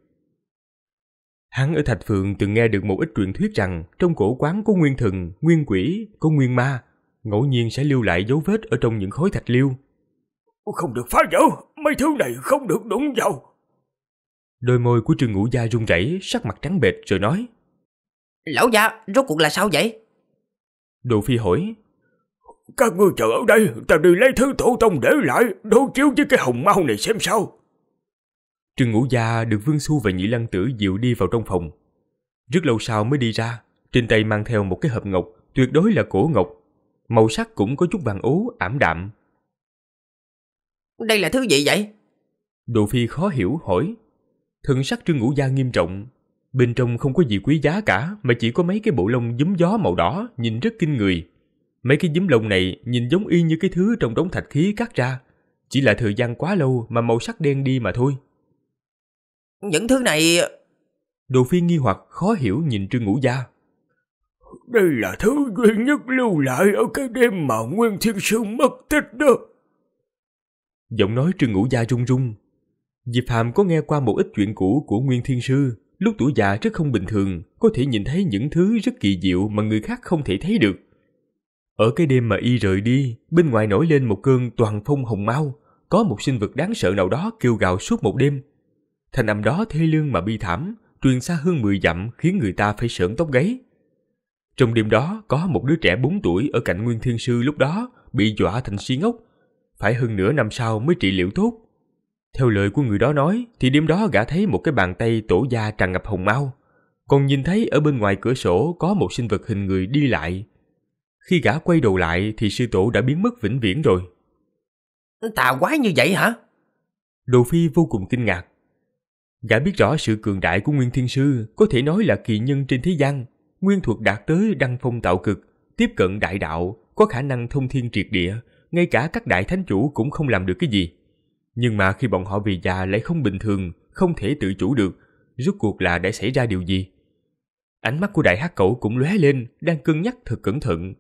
Hắn ở Thạch Phượng từng nghe được một ít truyền thuyết rằng trong cổ quán có nguyên thần, nguyên quỷ, có nguyên ma, ngẫu nhiên sẽ lưu lại dấu vết ở trong những khối thạch liêu. Không được phá vỡ, mấy thứ này không được đụng vào. Đôi môi của Trương Ngũ Gia run rẩy, sắc mặt trắng bệch rồi nói. Lão gia, rốt cuộc là sao vậy? Đồ Phi hỏi. Các ngươi chờ ở đây, ta đi lấy thứ tổ tông để lại, đối chiếu với cái hồng mau này xem sao. Trương Ngũ Gia được Vương Xu và nhị Lăng Tử dịu đi vào trong phòng. Rất lâu sau mới đi ra, trên tay mang theo một cái hộp ngọc, tuyệt đối là cổ ngọc. Màu sắc cũng có chút vàng ố, ảm đạm, đây là thứ gì vậy? Đồ Phi khó hiểu hỏi. Thân sắc Trương Ngũ Gia nghiêm trọng. Bên trong không có gì quý giá cả mà chỉ có mấy cái bộ lông giấm gió màu đỏ nhìn rất kinh người. Mấy cái giấm lông này nhìn giống y như cái thứ trong đống thạch khí cắt ra. Chỉ là thời gian quá lâu mà màu sắc đen đi mà thôi. Những thứ này... Đồ Phi nghi hoặc khó hiểu nhìn Trương Ngũ Gia. Đây là thứ duy nhất lưu lại ở cái đêm mà Nguyên Thiên Sư mất tích đó. Giọng nói Trương Ngũ Gia rung rung. Diệp Hàm có nghe qua một ít chuyện cũ của Nguyên Thiên Sư, lúc tuổi già rất không bình thường, có thể nhìn thấy những thứ rất kỳ diệu mà người khác không thể thấy được. Ở cái đêm mà y rời đi, bên ngoài nổi lên một cơn toàn phong hồng mau, có một sinh vật đáng sợ nào đó kêu gào suốt một đêm. Thanh âm đó thê lương mà bi thảm, truyền xa hơn mười dặm khiến người ta phải sợn tóc gáy. Trong đêm đó, có một đứa trẻ bốn tuổi ở cạnh Nguyên Thiên Sư lúc đó bị dọa thành si ngốc, phải hơn nửa năm sau mới trị liệu tốt. Theo lời của người đó nói, thì đêm đó gã thấy một cái bàn tay tổ da tràn ngập hồng mau, còn nhìn thấy ở bên ngoài cửa sổ có một sinh vật hình người đi lại. Khi gã quay đầu lại thì sư tổ đã biến mất vĩnh viễn rồi. Tà quái như vậy hả? Đồ Phi vô cùng kinh ngạc. Gã biết rõ sự cường đại của Nguyên Thiên Sư có thể nói là kỳ nhân trên thế gian, nguyên thuộc đạt tới đăng phong tạo cực, tiếp cận đại đạo, có khả năng thông thiên triệt địa, ngay cả các đại thánh chủ cũng không làm được cái gì. Nhưng mà khi bọn họ vì già lại không bình thường, không thể tự chủ được, rốt cuộc là đã xảy ra điều gì? Ánh mắt của đại hắc cẩu cũng lóe lên, đang cân nhắc thật cẩn thận.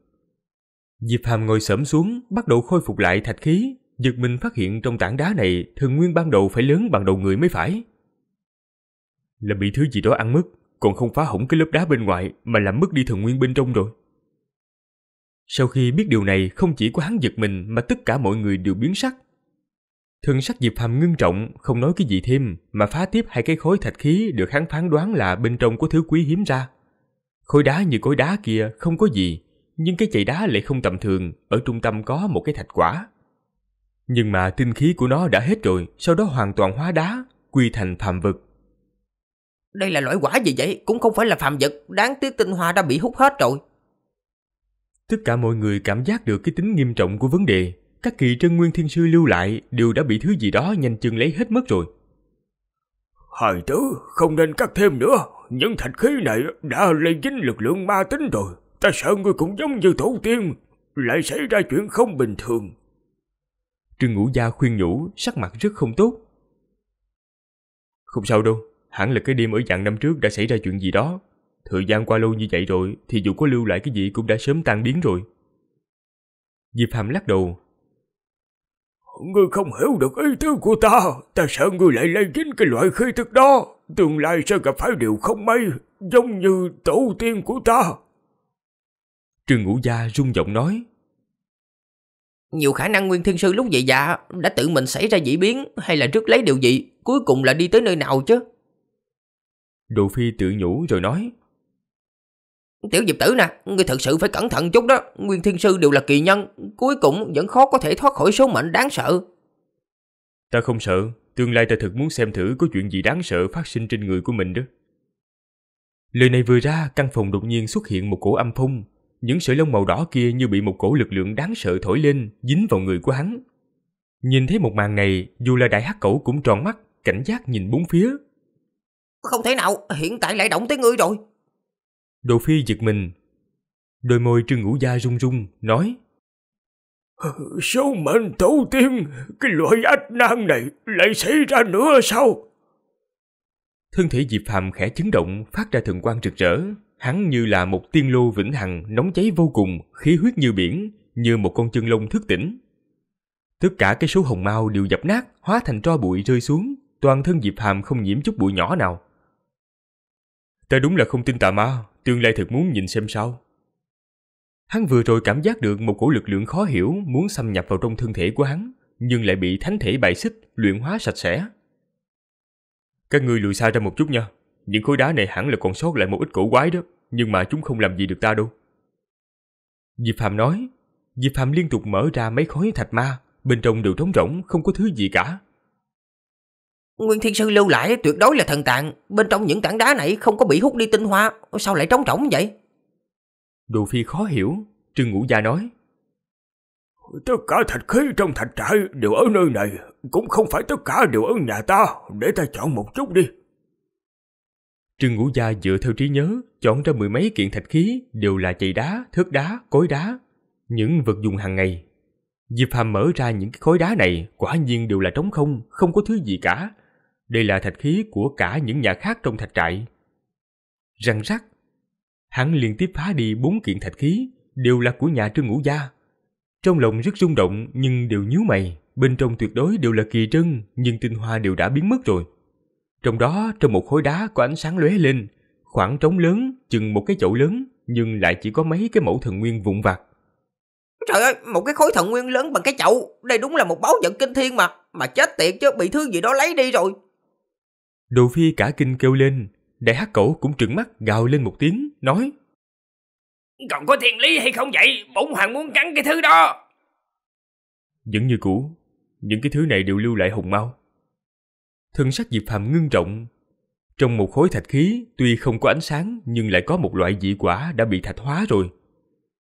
Diệp Hàm ngồi sẫm xuống, bắt đầu khôi phục lại thạch khí, giật mình phát hiện trong tảng đá này thường nguyên ban đầu phải lớn bằng đầu người mới phải. Là bị thứ gì đó ăn mất, còn không phá hỏng cái lớp đá bên ngoài mà làm mất đi thần nguyên bên trong rồi. Sau khi biết điều này, không chỉ có hắn giật mình mà tất cả mọi người đều biến sắc. Thân sắc Diệp Hàm ngưng trọng, không nói cái gì thêm, mà phá tiếp hai cái khối thạch khí được hắn phán đoán là bên trong có thứ quý hiếm ra. Khối đá như khối đá kia không có gì, nhưng cái chạy đá lại không tầm thường, ở trung tâm có một cái thạch quả. Nhưng mà tinh khí của nó đã hết rồi, sau đó hoàn toàn hóa đá, quy thành phàm vật. Đây là loại quả gì vậy? Cũng không phải là phàm vật, đáng tiếc tinh hoa đã bị hút hết rồi. Tất cả mọi người cảm giác được cái tính nghiêm trọng của vấn đề, các kỳ chân nguyên thiên sư lưu lại đều đã bị thứ gì đó nhanh chân lấy hết mất rồi. hai tử, không nên cắt thêm nữa, những thạch khí này đã lây dính lực lượng ma tính rồi, ta sợ người cũng giống như tổ tiên, lại xảy ra chuyện không bình thường. Trương Ngũ Gia khuyên nhủ, sắc mặt rất không tốt. Không sao đâu, hẳn là cái đêm ở dạng năm trước đã xảy ra chuyện gì đó, Thời gian qua lâu như vậy rồi thì dù có lưu lại cái gì cũng đã sớm tan biến rồi. Diệp Hàm lắc đầu. Ngươi không hiểu được ý tứ của ta, ta sợ ngươi lại lây dính cái loại khí thức đó, tương lai sẽ gặp phải điều không may, giống như tổ tiên của ta. Trương Ngũ Gia rung giọng nói. Nhiều khả năng Nguyên Thiên Sư lúc vậy dạ đã tự mình xảy ra dị biến hay là trước lấy điều gì, cuối cùng là đi tới nơi nào chứ? Đồ Phi tự nhủ rồi nói. Tiểu diệp tử nè, ngươi thật sự phải cẩn thận chút đó, nguyên thiên sư đều là kỳ nhân, cuối cùng vẫn khó có thể thoát khỏi số mệnh đáng sợ. Ta không sợ, tương lai ta thật muốn xem thử có chuyện gì đáng sợ phát sinh trên người của mình đó. Lời này vừa ra, căn phòng đột nhiên xuất hiện một cổ âm phong. Những sợi lông màu đỏ kia như bị một cổ lực lượng đáng sợ thổi lên, dính vào người của hắn. Nhìn thấy một màn này, dù là đại hắc cẩu cũng tròn mắt, cảnh giác nhìn bốn phía. Không thể nào, hiện tại lại động tới ngươi rồi. Đồ Phi giật mình. Đôi môi Trương Ngũ Gia run run nói: "Số mệnh tổ tiên, cái loại ách nan này lại xảy ra nữa sao?" Thân thể Diệp Phàm khẽ chấn động, phát ra thần quan rực rỡ, hắn như là một tiên lô vĩnh hằng nóng cháy vô cùng, khí huyết như biển, như một con chân lông thức tỉnh. Tất cả cái số hồng mau đều dập nát, hóa thành tro bụi rơi xuống, toàn thân Diệp Hàm không nhiễm chút bụi nhỏ nào. Ta đúng là không tin tà ma, Tương lai thật muốn nhìn xem sao. Hắn vừa rồi cảm giác được một cổ lực lượng khó hiểu muốn xâm nhập vào trong thân thể của hắn, nhưng lại bị thánh thể bài xích, luyện hóa sạch sẽ. Các ngươi lùi xa ra một chút nha. Những khối đá này hẳn là còn sót lại một ít cổ quái đó, nhưng mà chúng không làm gì được ta đâu. Diệp Phạm nói, Diệp Phạm liên tục mở ra mấy khối thạch ma, bên trong đều trống rỗng, không có thứ gì cả. Nguyên Thiên Sư lưu lại tuyệt đối là thần tạng, bên trong những tảng đá này không có bị hút đi tinh hoa, sao lại trống trống vậy? Đồ Phi khó hiểu, Trương Ngũ Gia nói. Tất cả thạch khí trong thạch trại đều ở nơi này, cũng không phải tất cả đều ở nhà ta, để ta chọn một chút đi. Trương Ngũ Gia dựa theo trí nhớ, chọn ra mười mấy kiện thạch khí đều là chày đá, thước đá, cối đá, những vật dùng hàng ngày. Diệp Hàm mở ra những cái khối đá này quả nhiên đều là trống không, không có thứ gì cả, đây là thạch khí của cả những nhà khác trong thạch trại. Răng rắc, hắn liên tiếp phá đi bốn kiện thạch khí, đều là của nhà Trương Ngũ Gia. Trong lòng rất rung động nhưng đều nhíu mày, bên trong tuyệt đối đều là kỳ trân nhưng tinh hoa đều đã biến mất rồi. Trong đó, trong một khối đá có ánh sáng lóe lên, khoảng trống lớn, chừng một cái chậu lớn nhưng lại chỉ có mấy cái mẫu thần nguyên vụn vặt. Trời ơi, một cái khối thần nguyên lớn bằng cái chậu, đây đúng là một báu vật kinh thiên mà, mà chết tiệt chứ bị thứ gì đó lấy đi rồi. Đồ phi cả kinh kêu lên, đại hắc cẩu cũng trừng mắt gào lên một tiếng, nói Còn có thiên lý hay không vậy? Bổn hoàng muốn cắn cái thứ đó. Vẫn như cũ, những cái thứ này đều lưu lại hùng mau. Thân sắc Diệp Phàm ngưng trọng. Trong một khối thạch khí tuy không có ánh sáng nhưng lại có một loại dị quả đã bị thạch hóa rồi.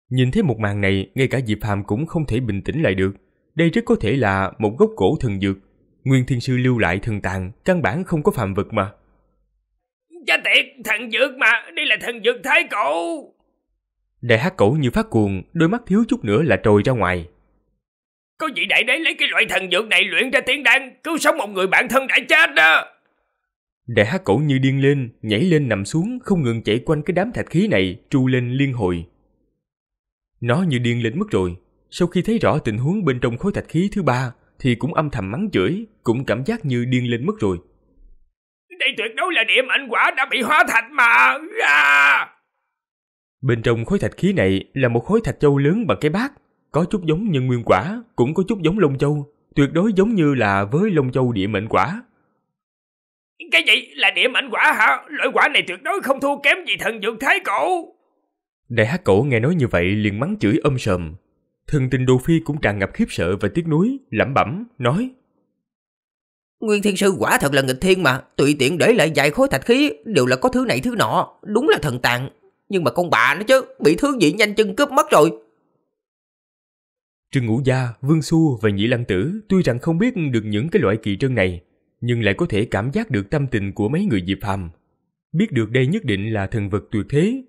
Nhìn thấy một màn này, ngay cả Diệp Phàm cũng không thể bình tĩnh lại được. Đây rất có thể là một gốc cổ thần dược Nguyên Thiên Sư lưu lại thần tàn, căn bản không có phạm vực mà. Cha tiệt, thần dược mà, đây là thần dược thái cổ. Đại hát cổ như phát cuồng, đôi mắt thiếu chút nữa là trồi ra ngoài. Có vị đại đế lấy cái loại thần dược này luyện ra tiếng đan, cứu sống một người bạn thân đã chết đó. Đại hát cổ như điên lên, nhảy lên nằm xuống, không ngừng chạy quanh cái đám thạch khí này, tru lên liên hồi. Nó như điên lên mất rồi, sau khi thấy rõ tình huống bên trong khối thạch khí thứ ba, thì cũng âm thầm mắng chửi, cũng cảm giác như điên lên mất rồi. Đây tuyệt đối là địa ảnh quả đã bị hóa thạch mà. À! Bên trong khối thạch khí này là một khối thạch châu lớn bằng cái bát, có chút giống nhân nguyên quả, cũng có chút giống lông châu, tuyệt đối giống như là với lông châu địa mệnh quả. Cái gì là địa mệnh quả hả? Loại quả này tuyệt đối không thua kém gì thần dược thái cổ. Đại hắc cổ nghe nói như vậy liền mắng chửi âm sầm, Thần tình Đồ Phi cũng tràn ngập khiếp sợ và tiếc nuối, lẩm bẩm, nói Nguyên Thiên Sư quả thật là nghịch thiên mà, tùy tiện để lại vài khối thạch khí đều là có thứ này thứ nọ, đúng là thần tàn. Nhưng mà con bà nó chứ, bị thứ gì nhanh chân cướp mất rồi. Trương Ngũ Gia, Vương Xu và Nhị Lăng Tử tuy rằng không biết được những cái loại kỳ trân này, nhưng lại có thể cảm giác được tâm tình của mấy người Diệp Phàm. Biết được đây nhất định là thần vật tuyệt thế,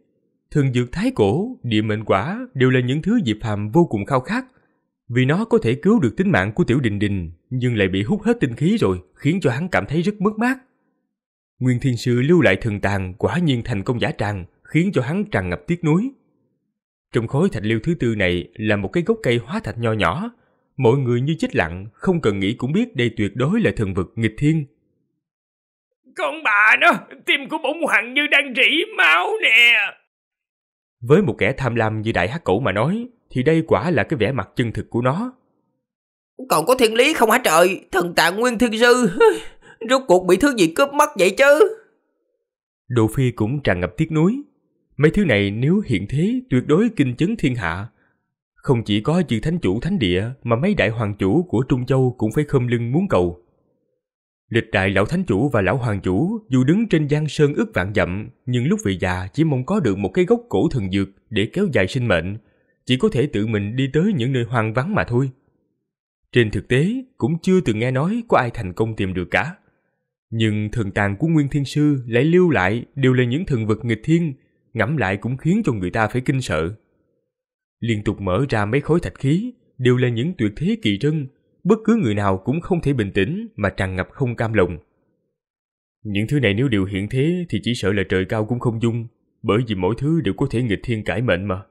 thường dược thái cổ, địa mệnh quả đều là những thứ Diệp Phàm vô cùng khao khát. Vì nó có thể cứu được tính mạng của Tiểu Đình Đình, nhưng lại bị hút hết tinh khí rồi, khiến cho hắn cảm thấy rất mất mát. Nguyên Thiên Sư lưu lại thần tàn quả nhiên thành công giả tràng, khiến cho hắn tràn ngập tiếc nuối. Trong khối thạch liêu thứ tư này là một cái gốc cây hóa thạch nho nhỏ, mọi người như chết lặng, không cần nghĩ cũng biết đây tuyệt đối là thần vực nghịch thiên. Con bà nó, tim của bổn hoàng như đang rỉ máu nè. Với một kẻ tham lam như đại hắc cổ mà nói, thì đây quả là cái vẻ mặt chân thực của nó. Còn có thiên lý không hả trời, thần tạng nguyên thiên sư, rốt cuộc bị thứ gì cướp mất vậy chứ? Đồ Phi cũng tràn ngập tiếc nuối. Mấy thứ này nếu hiện thế tuyệt đối kinh chấn thiên hạ. Không chỉ có chư thánh chủ thánh địa mà mấy đại hoàng chủ của Trung Châu cũng phải khom lưng muốn cầu. Lịch đại lão thánh chủ và lão hoàng chủ dù đứng trên giang sơn ước vạn dặm, nhưng lúc về già chỉ mong có được một cái gốc cổ thần dược để kéo dài sinh mệnh, chỉ có thể tự mình đi tới những nơi hoang vắng mà thôi. Trên thực tế, cũng chưa từng nghe nói có ai thành công tìm được cả. Nhưng thần tàng của Nguyên Thiên Sư lại lưu lại đều là những thần vật nghịch thiên, ngẫm lại cũng khiến cho người ta phải kinh sợ. Liên tục mở ra mấy khối thạch khí, đều là những tuyệt thế kỳ trân, bất cứ người nào cũng không thể bình tĩnh mà tràn ngập không cam lòng. Những thứ này nếu điều hiện thế thì chỉ sợ là trời cao cũng không dung, bởi vì mỗi thứ đều có thể nghịch thiên cải mệnh mà.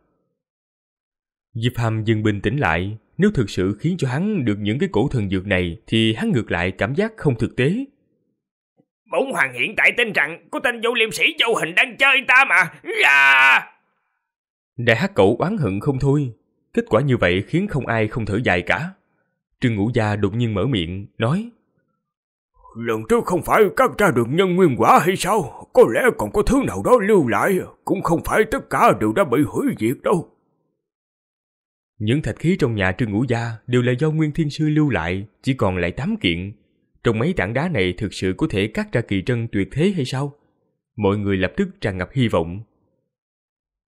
Diệp Hàm dừng bình tĩnh lại, nếu thực sự khiến cho hắn được những cái cổ thần dược này thì hắn ngược lại cảm giác không thực tế. Bổn hoàng hiện tại tin rằng có tên vô liêm sĩ vô hình đang chơi ta mà. Yeah! Đại hắc cậu oán hận không thôi. Kết quả như vậy khiến không ai không thở dài cả. Trương Ngũ Gia đột nhiên mở miệng, nói Lần trước không phải cắt ra được nhân nguyên quả hay sao? Có lẽ còn có thứ nào đó lưu lại, cũng không phải tất cả đều đã bị hủy diệt đâu. Những thạch khí trong nhà Trương Ngũ Gia đều là do Nguyên Thiên Sư lưu lại, chỉ còn lại 8 kiện. Trong mấy tảng đá này thực sự có thể cắt ra kỳ trân tuyệt thế hay sao? Mọi người lập tức tràn ngập hy vọng,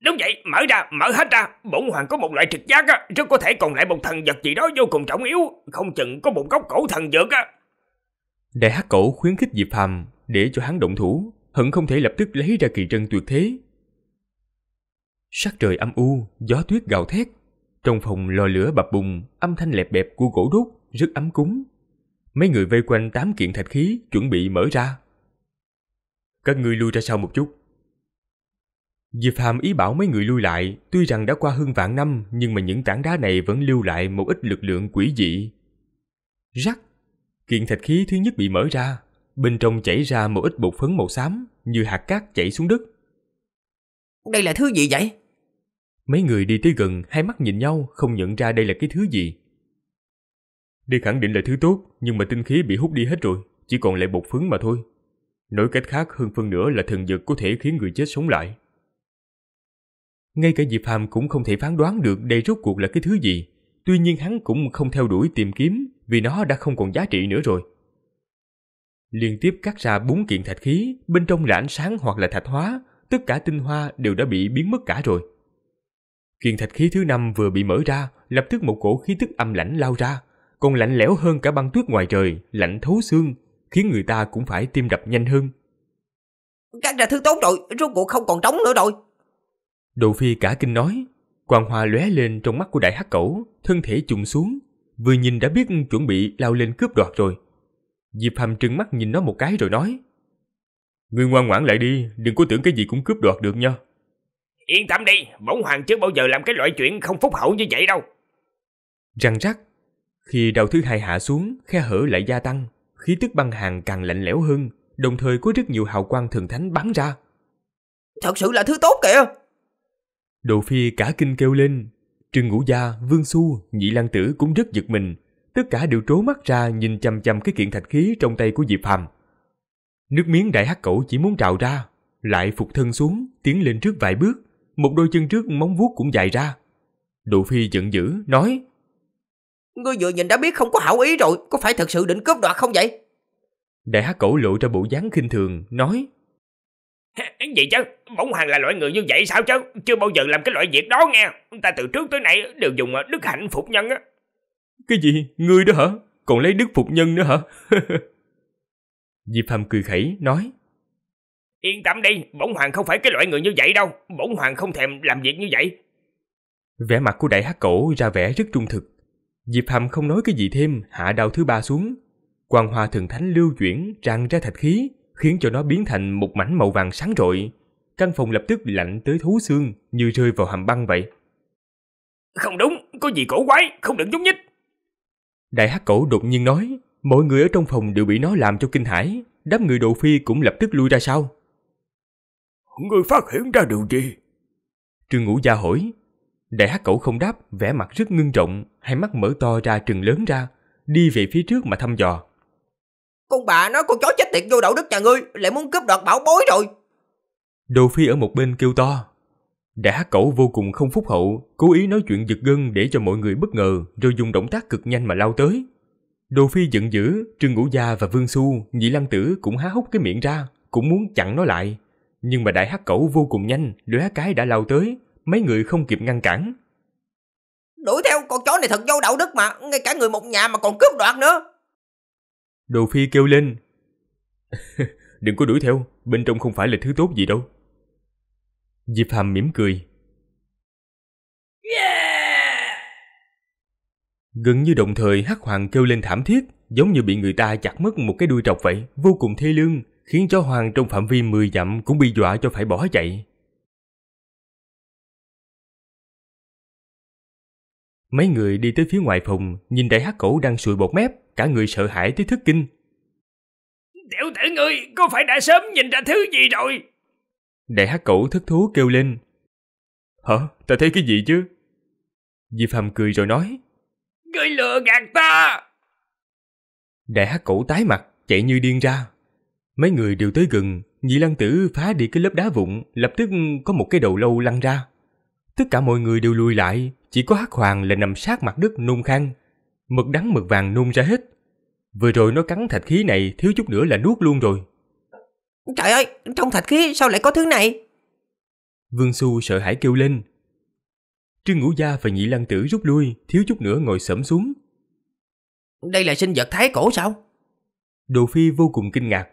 Đúng vậy, mở ra, mở hết ra. Bổn hoàng có một loại trực giác á, rất có thể còn lại một thần vật gì đó vô cùng trọng yếu, không chừng có một góc cổ thần dược á. Đại hắc cổ khuyến khích Diệp Phàm để cho hắn động thủ, hận không thể lập tức lấy ra kỳ trân tuyệt thế. Sắc trời âm u, gió tuyết gào thét, trong phòng lò lửa bập bùng, âm thanh lẹp bẹp của gỗ đốt rất ấm cúng. Mấy người vây quanh tám kiện thạch khí chuẩn bị mở ra. Các ngươi lui ra sau một chút, Diệp Hàm ý bảo mấy người lui lại, tuy rằng đã qua hơn vạn năm nhưng mà những tảng đá này vẫn lưu lại một ít lực lượng quỷ dị. Rắc! Kiện thạch khí thứ nhất bị mở ra, bên trong chảy ra một ít bột phấn màu xám như hạt cát chảy xuống đất. Đây là thứ gì vậy? Mấy người đi tới gần, hai mắt nhìn nhau, không nhận ra đây là cái thứ gì. Đây khẳng định là thứ tốt, nhưng mà tinh khí bị hút đi hết rồi, chỉ còn lại bột phấn mà thôi. Nói cách khác hơn phân nữa là thần dược có thể khiến người chết sống lại. Ngay cả Diệp phàm cũng không thể phán đoán được đây rốt cuộc là cái thứ gì. Tuy nhiên hắn cũng không theo đuổi tìm kiếm vì nó đã không còn giá trị nữa rồi. Liên tiếp cắt ra bốn kiện thạch khí, bên trong là ánh sáng hoặc là thạch hóa, tất cả tinh hoa đều đã bị biến mất cả rồi. Kiện thạch khí thứ năm vừa bị mở ra, lập tức một cổ khí tức âm lãnh lao ra, còn lạnh lẽo hơn cả băng tuyết ngoài trời, lạnh thấu xương, khiến người ta cũng phải tim đập nhanh hơn. cắt ra thứ tốt rồi, rốt cuộc không còn trống nữa rồi. Đồ Phi cả kinh nói, quang hoa lóe lên trong mắt của đại hắc cẩu, thân thể trùng xuống, vừa nhìn đã biết chuẩn bị lao lên cướp đoạt rồi. Diệp Hàm trừng mắt nhìn nó một cái rồi nói, Ngươi ngoan ngoãn lại đi, đừng có tưởng cái gì cũng cướp đoạt được nha. Yên tâm đi, bổn hoàng chưa bao giờ làm cái loại chuyện không phúc hậu như vậy đâu. Răng rắc, khi đầu thứ hai hạ xuống, khe hở lại gia tăng, khí tức băng hàng càng lạnh lẽo hơn, đồng thời có rất nhiều hào quang thần thánh bắn ra. Thật sự là thứ tốt kìa! Đồ phi cả kinh kêu lên. Trương Ngũ Gia, Vương Xu, Nhị Lan Tử cũng rất giật mình. Tất cả đều trố mắt ra nhìn chăm chăm cái kiện thạch khí trong tay của Diệp Phàm. Nước miếng đại hắc cẩu chỉ muốn trào ra, lại phục thân xuống, tiến lên trước vài bước, một đôi chân trước móng vuốt cũng dài ra. Đồ Phi giận dữ, nói Ngươi vừa nhìn đã biết không có hảo ý rồi, có phải thật sự định cướp đoạt không vậy? Đại hắc cẩu lộ ra bộ dáng khinh thường, nói gì chứ, Bổng Hoàng là loại người như vậy sao chứ? Chưa bao giờ làm cái loại việc đó nghe. Ta từ trước tới nay đều dùng à, đức hạnh phục nhân á. Cái gì? Ngươi đó hả? Còn lấy đức phục nhân nữa hả? Diệp Hàm cười khẩy, nói. Yên tâm đi, Bổng Hoàng không phải cái loại người như vậy đâu. Bổng Hoàng không thèm làm việc như vậy. Vẻ mặt của đại hắc cổ ra vẻ rất trung thực. Diệp Hàm không nói cái gì thêm, hạ đao thứ ba xuống. Quang hoa thần thánh lưu chuyển, răng ra thạch khí, khiến cho nó biến thành một mảnh màu vàng sáng rọi. Căn phòng lập tức lạnh tới thú xương như rơi vào hầm băng vậy. Không đúng, có gì cổ quái, không được nhúc nhích. Đại hắc cổ đột nhiên nói, mọi người ở trong phòng đều bị nó làm cho kinh hãi, đám người đồ phi cũng lập tức lui ra sau. Người phát hiện ra điều gì? Trương Ngũ Gia hỏi. Đại hắc cẩu không đáp, vẻ mặt rất ngưng trọng, hai mắt mở to ra trừng lớn ra, đi về phía trước mà thăm dò. Con bà nói con chó chết tiệt vô đạo đức nhà ngươi, lại muốn cướp đoạt bảo bối rồi. Đồ Phi ở một bên kêu to. Đã cậu vô cùng không phúc hậu, cố ý nói chuyện giật gân để cho mọi người bất ngờ, rồi dùng động tác cực nhanh mà lao tới. Đồ Phi giận dữ, Trương Ngũ Gia và Vương Xu, Nhị Lăng Tử cũng há hốc cái miệng ra, cũng muốn chặn nó lại. Nhưng mà đại hắc cẩu vô cùng nhanh, lóe cái đã lao tới, mấy người không kịp ngăn cản. Đuổi theo, con chó này thật vô đạo đức mà, ngay cả người một nhà mà còn cướp đoạt nữa. Đồ Phi kêu lên. Đừng có đuổi theo, bên trong không phải là thứ tốt gì đâu. Diệp Hàm mỉm cười. Yeah! Gần như đồng thời Hắc Hoàng kêu lên thảm thiết, giống như bị người ta chặt mất một cái đuôi trọc vậy, vô cùng thê lương, khiến chó Hoàng trong phạm vi 10 dặm cũng bị dọa cho phải bỏ chạy. Mấy người đi tới phía ngoài phòng, nhìn đại hắc cổ đang sùi bọt mép, cả người sợ hãi tới thất kinh. Tiểu tử ngươi, có phải đã sớm nhìn ra thứ gì rồi? Đại hắc cẩu thất thú kêu lên. Hả? Ta thấy cái gì chứ? di Hàm cười rồi nói. Ngươi lừa gạt ta! Đại hắc cẩu tái mặt, chạy như điên ra. Mấy người đều tới gần, nhị lăng tử phá đi cái lớp đá vụn, lập tức có một cái đầu lâu lăn ra. Tất cả mọi người đều lùi lại, chỉ có hắc hoàng là nằm sát mặt đất nung khang, mực đắng mực vàng nôn ra hết. Vừa rồi nó cắn thạch khí này thiếu chút nữa là nuốt luôn rồi. Trời ơi, trong thạch khí sao lại có thứ này? Vương Xu sợ hãi kêu lên. Trương Ngũ Gia và Nhị Lăng Tử rút lui, thiếu chút nữa ngồi sẫm xuống. Đây là sinh vật thái cổ sao? Đồ Phi vô cùng kinh ngạc.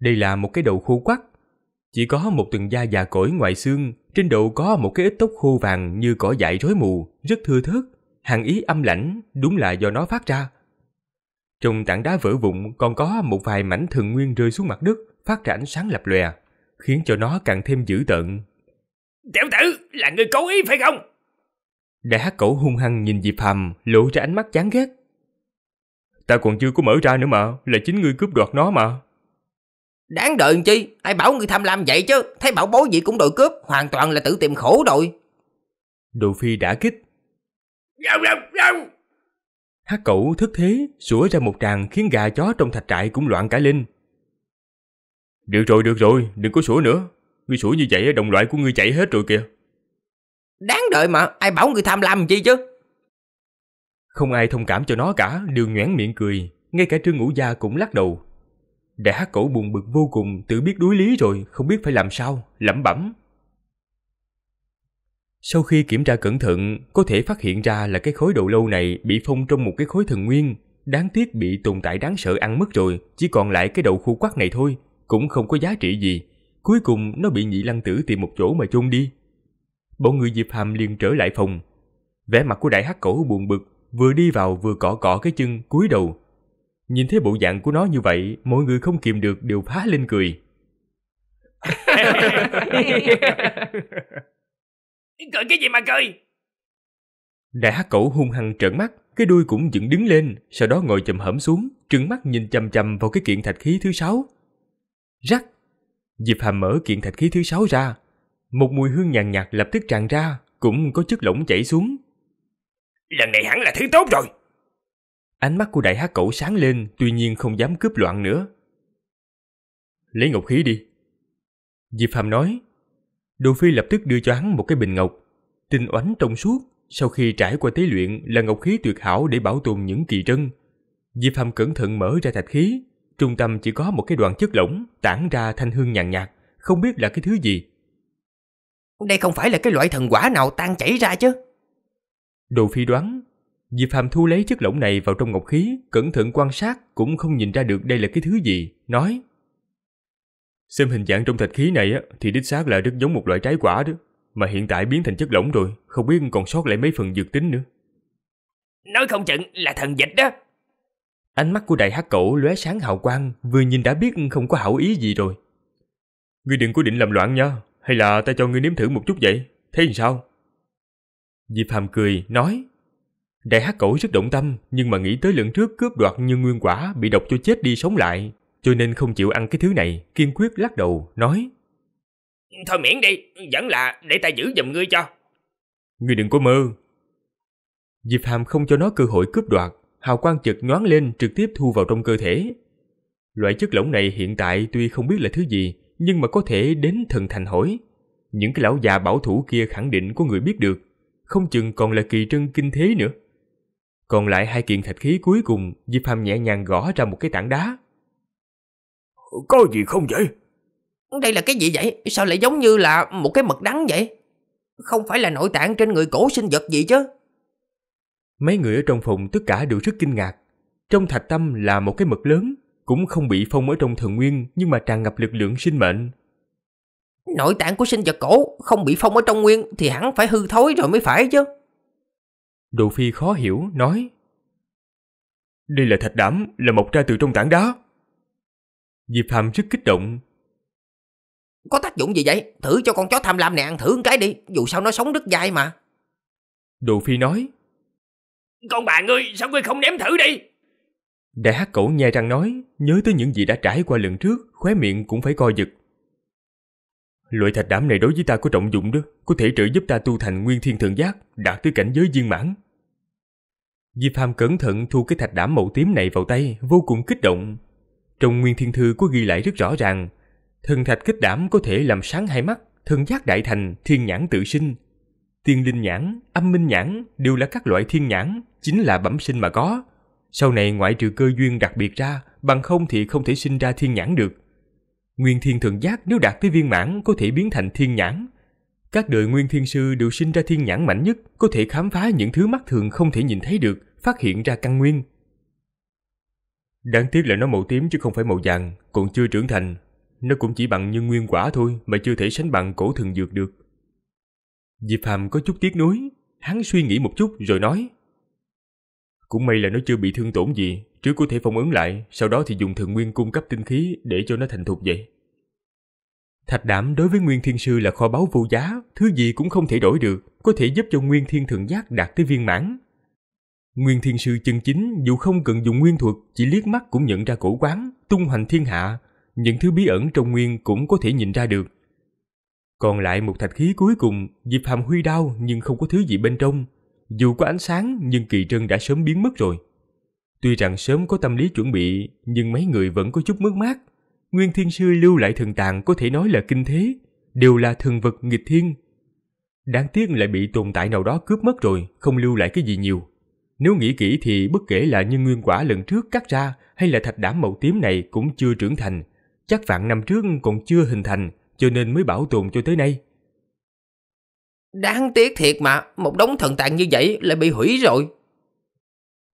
Đây là một cái đầu khô quắc. Chỉ có một từng da già cỗi ngoài xương, trên đầu có một cái ít tóc khô vàng như cỏ dại rối mù, rất thưa thớt hàng ý âm lãnh đúng là do nó phát ra. Trong tảng đá vỡ vụn còn có một vài mảnh thường nguyên rơi xuống mặt đất, phát ra ánh sáng lập lòe, khiến cho nó càng thêm dữ tợn. Tiểu tử, là người cố ý phải không? Đại hắc cẩu hung hăng nhìn Diệp Hàm, lộ ra ánh mắt chán ghét. Ta còn chưa có mở ra nữa mà, là chính ngươi cướp đoạt nó mà. Đáng đời chi, ai bảo người tham lam vậy chứ, thấy bảo bối gì cũng đội cướp, hoàn toàn là tự tìm khổ rồi. Đồ Phi đã kích, Rau rau rau. Thác cẩu thức thế, sủa ra một tràng khiến gà chó trong thạch trại cũng loạn cả lên. Được rồi, được rồi, đừng có sủa nữa. Ngươi sủa như vậy đồng loại của ngươi chạy hết rồi kìa. Đáng đợi mà, ai bảo ngươi tham lam chi chứ? Không ai thông cảm cho nó cả, đều nhoẻn miệng cười, ngay cả Trương Ngũ Gia cũng lắc đầu. Đại hát cổ buồn bực vô cùng, tự biết đối lý rồi, không biết phải làm sao, lẩm bẩm. Sau khi kiểm tra cẩn thận, có thể phát hiện ra là cái khối đồ lâu này bị phong trong một cái khối thần nguyên, đáng tiếc bị tồn tại đáng sợ ăn mất rồi, chỉ còn lại cái đầu khu quắc này thôi, cũng không có giá trị gì. Cuối cùng nó bị nhị lăng tử tìm một chỗ mà chôn đi. Bọn người Diệp Hàm liền trở lại phòng. Vẻ mặt của đại hắc cổ buồn bực, vừa đi vào vừa cọ cọ cái chân cúi đầu. Nhìn thấy bộ dạng của nó như vậy, mọi người không kìm được đều phá lên cười. Cười cái gì mà cười? Đại hắc cẩu hung hăng trợn mắt, cái đuôi cũng dựng đứng lên, sau đó ngồi chậm hởm xuống, trừng mắt nhìn chằm chằm vào cái kiện thạch khí thứ sáu. Rắc! Diệp Hàm mở kiện thạch khí thứ sáu ra. Một mùi hương nhàn nhạt lập tức tràn ra, cũng có chất lỏng chảy xuống. Lần này hẳn là thứ tốt rồi. Ánh mắt của đại hắc cẩu sáng lên, tuy nhiên không dám cướp loạn nữa. Lấy ngọc khí đi. Diệp Hàm nói, Đồ Phi lập tức đưa cho hắn một cái bình ngọc, tinh oánh trong suốt, sau khi trải qua tế luyện là ngọc khí tuyệt hảo để bảo tồn những kỳ trân. Diệp Phàm cẩn thận mở ra thạch khí, trung tâm chỉ có một cái đoạn chất lỏng tản ra thanh hương nhàn nhạt, không biết là cái thứ gì. Đây không phải là cái loại thần quả nào tan chảy ra chứ? Đồ Phi đoán, Diệp Phàm thu lấy chất lỏng này vào trong ngọc khí, cẩn thận quan sát cũng không nhìn ra được đây là cái thứ gì, nói: Xem hình dạng trong thạch khí này á, thì đích xác là rất giống một loại trái quả đó, mà hiện tại biến thành chất lỏng rồi, không biết còn sót lại mấy phần dược tính nữa. Nói không chừng là thần dịch đó. Ánh mắt của đại hắc cẩu lóe sáng hào quang, vừa nhìn đã biết không có hảo ý gì rồi. Ngươi đừng có định làm loạn nha, hay là ta cho ngươi nếm thử một chút vậy, thế làm sao? Diệp Hàm cười, nói Đại hắc cẩu rất động tâm, nhưng mà nghĩ tới lần trước cướp đoạt như nguyên quả bị độc cho chết đi sống lại cho nên không chịu ăn cái thứ này, kiên quyết lắc đầu, nói Thôi miễn đi, vẫn là để ta giữ giùm ngươi cho. Ngươi đừng có mơ. Diệp Hàm không cho nó cơ hội cướp đoạt, hào quang chợt nhoáng lên trực tiếp thu vào trong cơ thể. Loại chất lỏng này hiện tại tuy không biết là thứ gì, nhưng mà có thể đến thần thành hỏi. Những cái lão già bảo thủ kia khẳng định có người biết được, không chừng còn là kỳ trân kinh thế nữa. Còn lại hai kiện thạch khí cuối cùng, Diệp Hàm nhẹ nhàng gõ ra một cái tảng đá. Có gì không vậy? Đây là cái gì vậy? Sao lại giống như là một cái mật đắng vậy? Không phải là nội tạng trên người cổ sinh vật gì chứ? Mấy người ở trong phòng tất cả đều rất kinh ngạc. Trong thạch tâm là một cái mật lớn, cũng không bị phong ở trong thần nguyên nhưng mà tràn ngập lực lượng sinh mệnh. Nội tạng của sinh vật cổ không bị phong ở trong nguyên thì hẳn phải hư thối rồi mới phải chứ. Đồ Phi khó hiểu, nói Đây là thạch đảm, là mọc ra từ trong tảng đá. Diệp Hàm rất kích động. Có tác dụng gì vậy? Thử cho con chó tham lam này ăn thử cái đi, dù sao nó sống rất dai mà. Đồ Phi nói. Con bà ngươi, sao ngươi không ném thử đi? Đại hát cẩu nhai răng nói, nhớ tới những gì đã trải qua lần trước, khóe miệng cũng phải co giật. Loại thạch đảm này đối với ta có trọng dụng đó, có thể trợ giúp ta tu thành nguyên thiên thượng giác, đạt tới cảnh giới viên mãn. Diệp Hàm cẩn thận thu cái thạch đảm màu tím này vào tay, vô cùng kích động. Trong Nguyên Thiên Thư có ghi lại rất rõ ràng, thần thạch kết đảm có thể làm sáng hai mắt, thần giác đại thành, thiên nhãn tự sinh. Tiên linh nhãn, âm minh nhãn đều là các loại thiên nhãn, chính là bẩm sinh mà có. Sau này ngoại trừ cơ duyên đặc biệt ra, bằng không thì không thể sinh ra thiên nhãn được. Nguyên thiên thượng giác nếu đạt tới viên mãn có thể biến thành thiên nhãn. Các đời nguyên thiên sư đều sinh ra thiên nhãn mạnh nhất, có thể khám phá những thứ mắt thường không thể nhìn thấy được, phát hiện ra căn nguyên, Đáng tiếc là nó màu tím chứ không phải màu vàng, còn chưa trưởng thành. Nó cũng chỉ bằng như nguyên quả thôi mà chưa thể sánh bằng cổ thường dược được. Diệp Hàm có chút tiếc nuối, hắn suy nghĩ một chút rồi nói. Cũng may là nó chưa bị thương tổn gì, trước có thể phong ấn lại, sau đó thì dùng thường nguyên cung cấp tinh khí để cho nó thành thục vậy. Thạch đảm đối với Nguyên Thiên Sư là kho báu vô giá, thứ gì cũng không thể đổi được, có thể giúp cho Nguyên Thiên Thượng Giác đạt tới viên mãn. Nguyên thiên sư chân chính dù không cần dùng nguyên thuật, chỉ liếc mắt cũng nhận ra cổ quán, tung hoành thiên hạ, những thứ bí ẩn trong nguyên cũng có thể nhìn ra được. Còn lại một thạch khí cuối cùng, Diệp Hàm huy đao nhưng không có thứ gì bên trong. Dù có ánh sáng nhưng kỳ trân đã sớm biến mất rồi. Tuy rằng sớm có tâm lý chuẩn bị, nhưng mấy người vẫn có chút mất mát. Nguyên Thiên Sư lưu lại thần tàng có thể nói là kinh thế, đều là thần vật nghịch thiên. Đáng tiếc lại bị tồn tại nào đó cướp mất rồi, không lưu lại cái gì nhiều. Nếu nghĩ kỹ thì bất kể là nhân nguyên quả lần trước cắt ra hay là thạch đảm màu tím này cũng chưa trưởng thành, chắc vạn năm trước còn chưa hình thành, cho nên mới bảo tồn cho tới nay. Đáng tiếc thiệt mà, một đống thần tạng như vậy lại bị hủy rồi.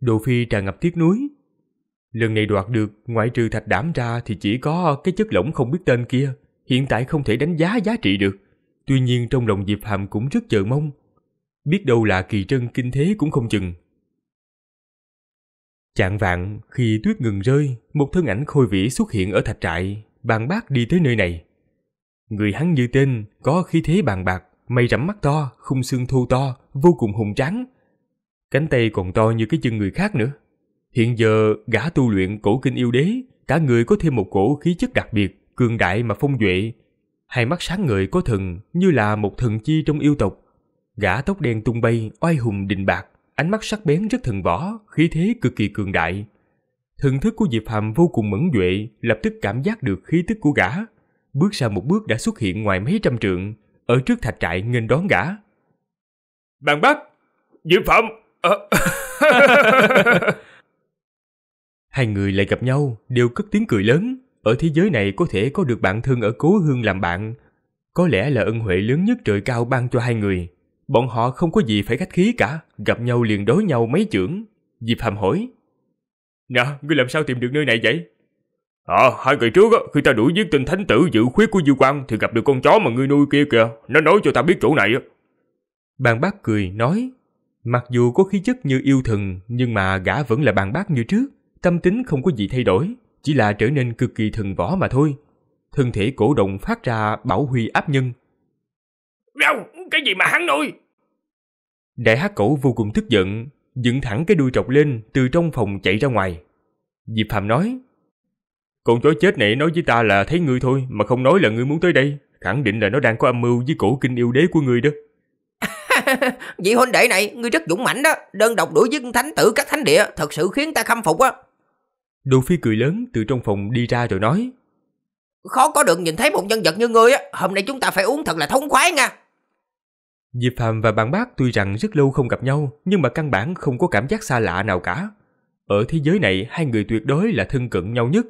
Đồ Phi tràn ngập tiếc núi Lần này đoạt được, ngoại trừ thạch đảm ra thì chỉ có cái chất lỏng không biết tên kia, hiện tại không thể đánh giá giá trị được. Tuy nhiên trong lòng Diệp Hàm cũng rất chờ mong. Biết đâu là kỳ trân kinh thế cũng không chừng. Chạng vạn, khi tuyết ngừng rơi, một thân ảnh khôi vĩ xuất hiện ở thạch trại, bàn bác đi tới nơi này. Người hắn như tên, có khí thế bàn bạc, mây rậm mắt to, khung xương thu to, vô cùng hùng tráng. Cánh tay còn to như cái chân người khác nữa. Hiện giờ, gã tu luyện cổ kinh yêu đế, cả người có thêm một cổ khí chất đặc biệt, cường đại mà phong duệ. Hai mắt sáng ngời có thần, như là một thần chi trong yêu tộc. Gã tóc đen tung bay, oai hùng đình bạc, ánh mắt sắc bén rất thần võ, khí thế cực kỳ cường đại. Thần thức của Diệp Hàm vô cùng mẫn duệ, lập tức cảm giác được khí tức của gã. Bước ra một bước đã xuất hiện ngoài mấy trăm trượng, ở trước thạch trại nghênh đón gã. Bàn bắt! Diệp Phạm! Ờ. Hai người lại gặp nhau, đều cất tiếng cười lớn. Ở thế giới này có thể có được bạn thân ở cố hương làm bạn. Có lẽ là ân huệ lớn nhất trời cao ban cho hai người. Bọn họ không có gì phải khách khí cả, gặp nhau liền đối nhau mấy chưởng. Diệp Hàm hỏi. Nè, ngươi làm sao tìm được nơi này vậy? Ờ, hai ngày trước á, khi ta đuổi giết tinh thánh tử dự khuyết của Dư Quang thì gặp được con chó mà ngươi nuôi kia kìa, nó nói cho ta biết chỗ này á. Bàn bác cười, nói. Mặc dù có khí chất như yêu thần, nhưng mà gã vẫn là bàn bác như trước, tâm tính không có gì thay đổi, chỉ là trở nên cực kỳ thần võ mà thôi. Thân thể cổ động phát ra bảo huy áp nhân, Rau, cái gì mà hắn nuôi? Đại hắc cẩu vô cùng tức giận, dựng thẳng cái đuôi trọc lên từ trong phòng chạy ra ngoài. Diệp Phạm nói, Con chó chết này nói với ta là thấy ngươi thôi mà không nói là ngươi muốn tới đây. Khẳng định là nó đang có âm mưu với cổ kinh yêu đế của ngươi đó. Vị huynh đệ này, ngươi rất dũng mãnh đó, đơn độc đuổi với thánh tử các thánh địa, thật sự khiến ta khâm phục á. đô Phi cười lớn từ trong phòng đi ra rồi nói, Khó có được nhìn thấy một nhân vật như ngươi á, hôm nay chúng ta phải uống thật là thống khoái nha. Diệp Phàm và bạn bác tuy rằng rất lâu không gặp nhau, nhưng mà căn bản không có cảm giác xa lạ nào cả. Ở thế giới này, hai người tuyệt đối là thân cận nhau nhất.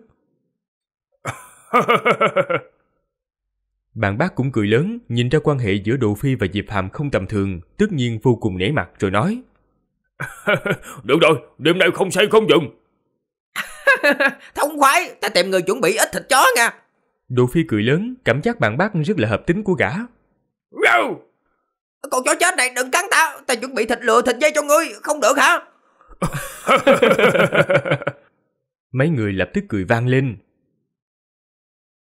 bạn bác cũng cười lớn, nhìn ra quan hệ giữa Đồ Phi và Diệp Phàm không tầm thường, tất nhiên vô cùng nể mặt rồi nói. Được rồi, đêm nay không say không dừng. Thông khoái, ta tìm người chuẩn bị ít thịt chó nha. Đồ Phi cười lớn, cảm giác bạn bác rất là hợp tính của gã. Con chó chết này đừng cắn tao Tao chuẩn bị thịt lừa thịt dây cho ngươi Không được hả Mấy người lập tức cười vang lên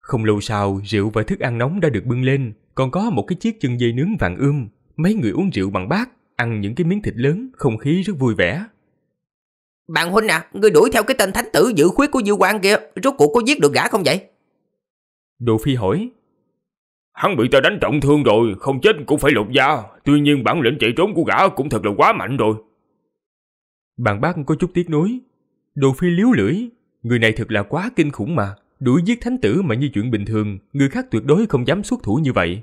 Không lâu sau Rượu và thức ăn nóng đã được bưng lên Còn có một cái chiếc chân dây nướng vàng ươm Mấy người uống rượu bằng bát Ăn những cái miếng thịt lớn Không khí rất vui vẻ Bạn huynh à Ngươi đuổi theo cái tên thánh tử dự khuyết của Dư quan kia Rốt cuộc có giết được gã không vậy Đồ Phi hỏi Hắn bị ta đánh trọng thương rồi, không chết cũng phải lột da, tuy nhiên bản lĩnh chạy trốn của gã cũng thật là quá mạnh rồi. Bạn bác có chút tiếc nuối. Đồ phi liếu lưỡi, người này thật là quá kinh khủng mà, đuổi giết thánh tử mà như chuyện bình thường, người khác tuyệt đối không dám xuất thủ như vậy.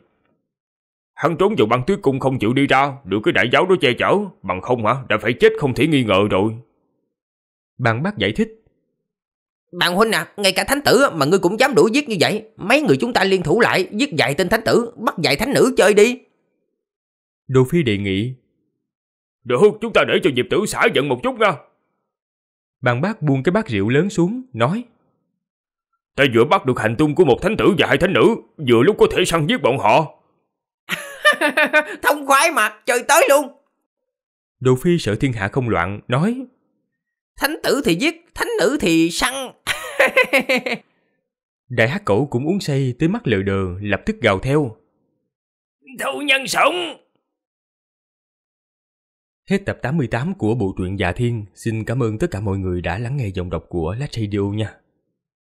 Hắn trốn vào băng tuyết cung không chịu đi ra, được cái đại giáo đó che chở, bằng không hả, đã phải chết không thể nghi ngờ rồi. Bạn bác giải thích, Đặng huynh à, ngay cả thánh tử mà ngươi cũng dám đuổi giết như vậy. Mấy người chúng ta liên thủ lại, giết dạy tên thánh tử, bắt dạy thánh nữ chơi đi. Đồ Phi đề nghị. Được, chúng ta để cho Diệp tử xả giận một chút nha. Bàn bác buông cái bát rượu lớn xuống, nói. Ta vừa bắt được hành tung của một thánh tử và hai thánh nữ, vừa lúc có thể săn giết bọn họ. Thông khoái mặt trời tới luôn. Đồ Phi sợ thiên hạ không loạn, nói. Thánh tử thì giết, thánh nữ thì săn, Đại hát cẩu cũng uống say tới mắt lờ đờ, lập tức gào theo. Thu nhân sống! Hết tập 88 của bộ truyện Dạ Thiên. Xin cảm ơn tất cả mọi người đã lắng nghe giọng đọc của Lách Radio nha.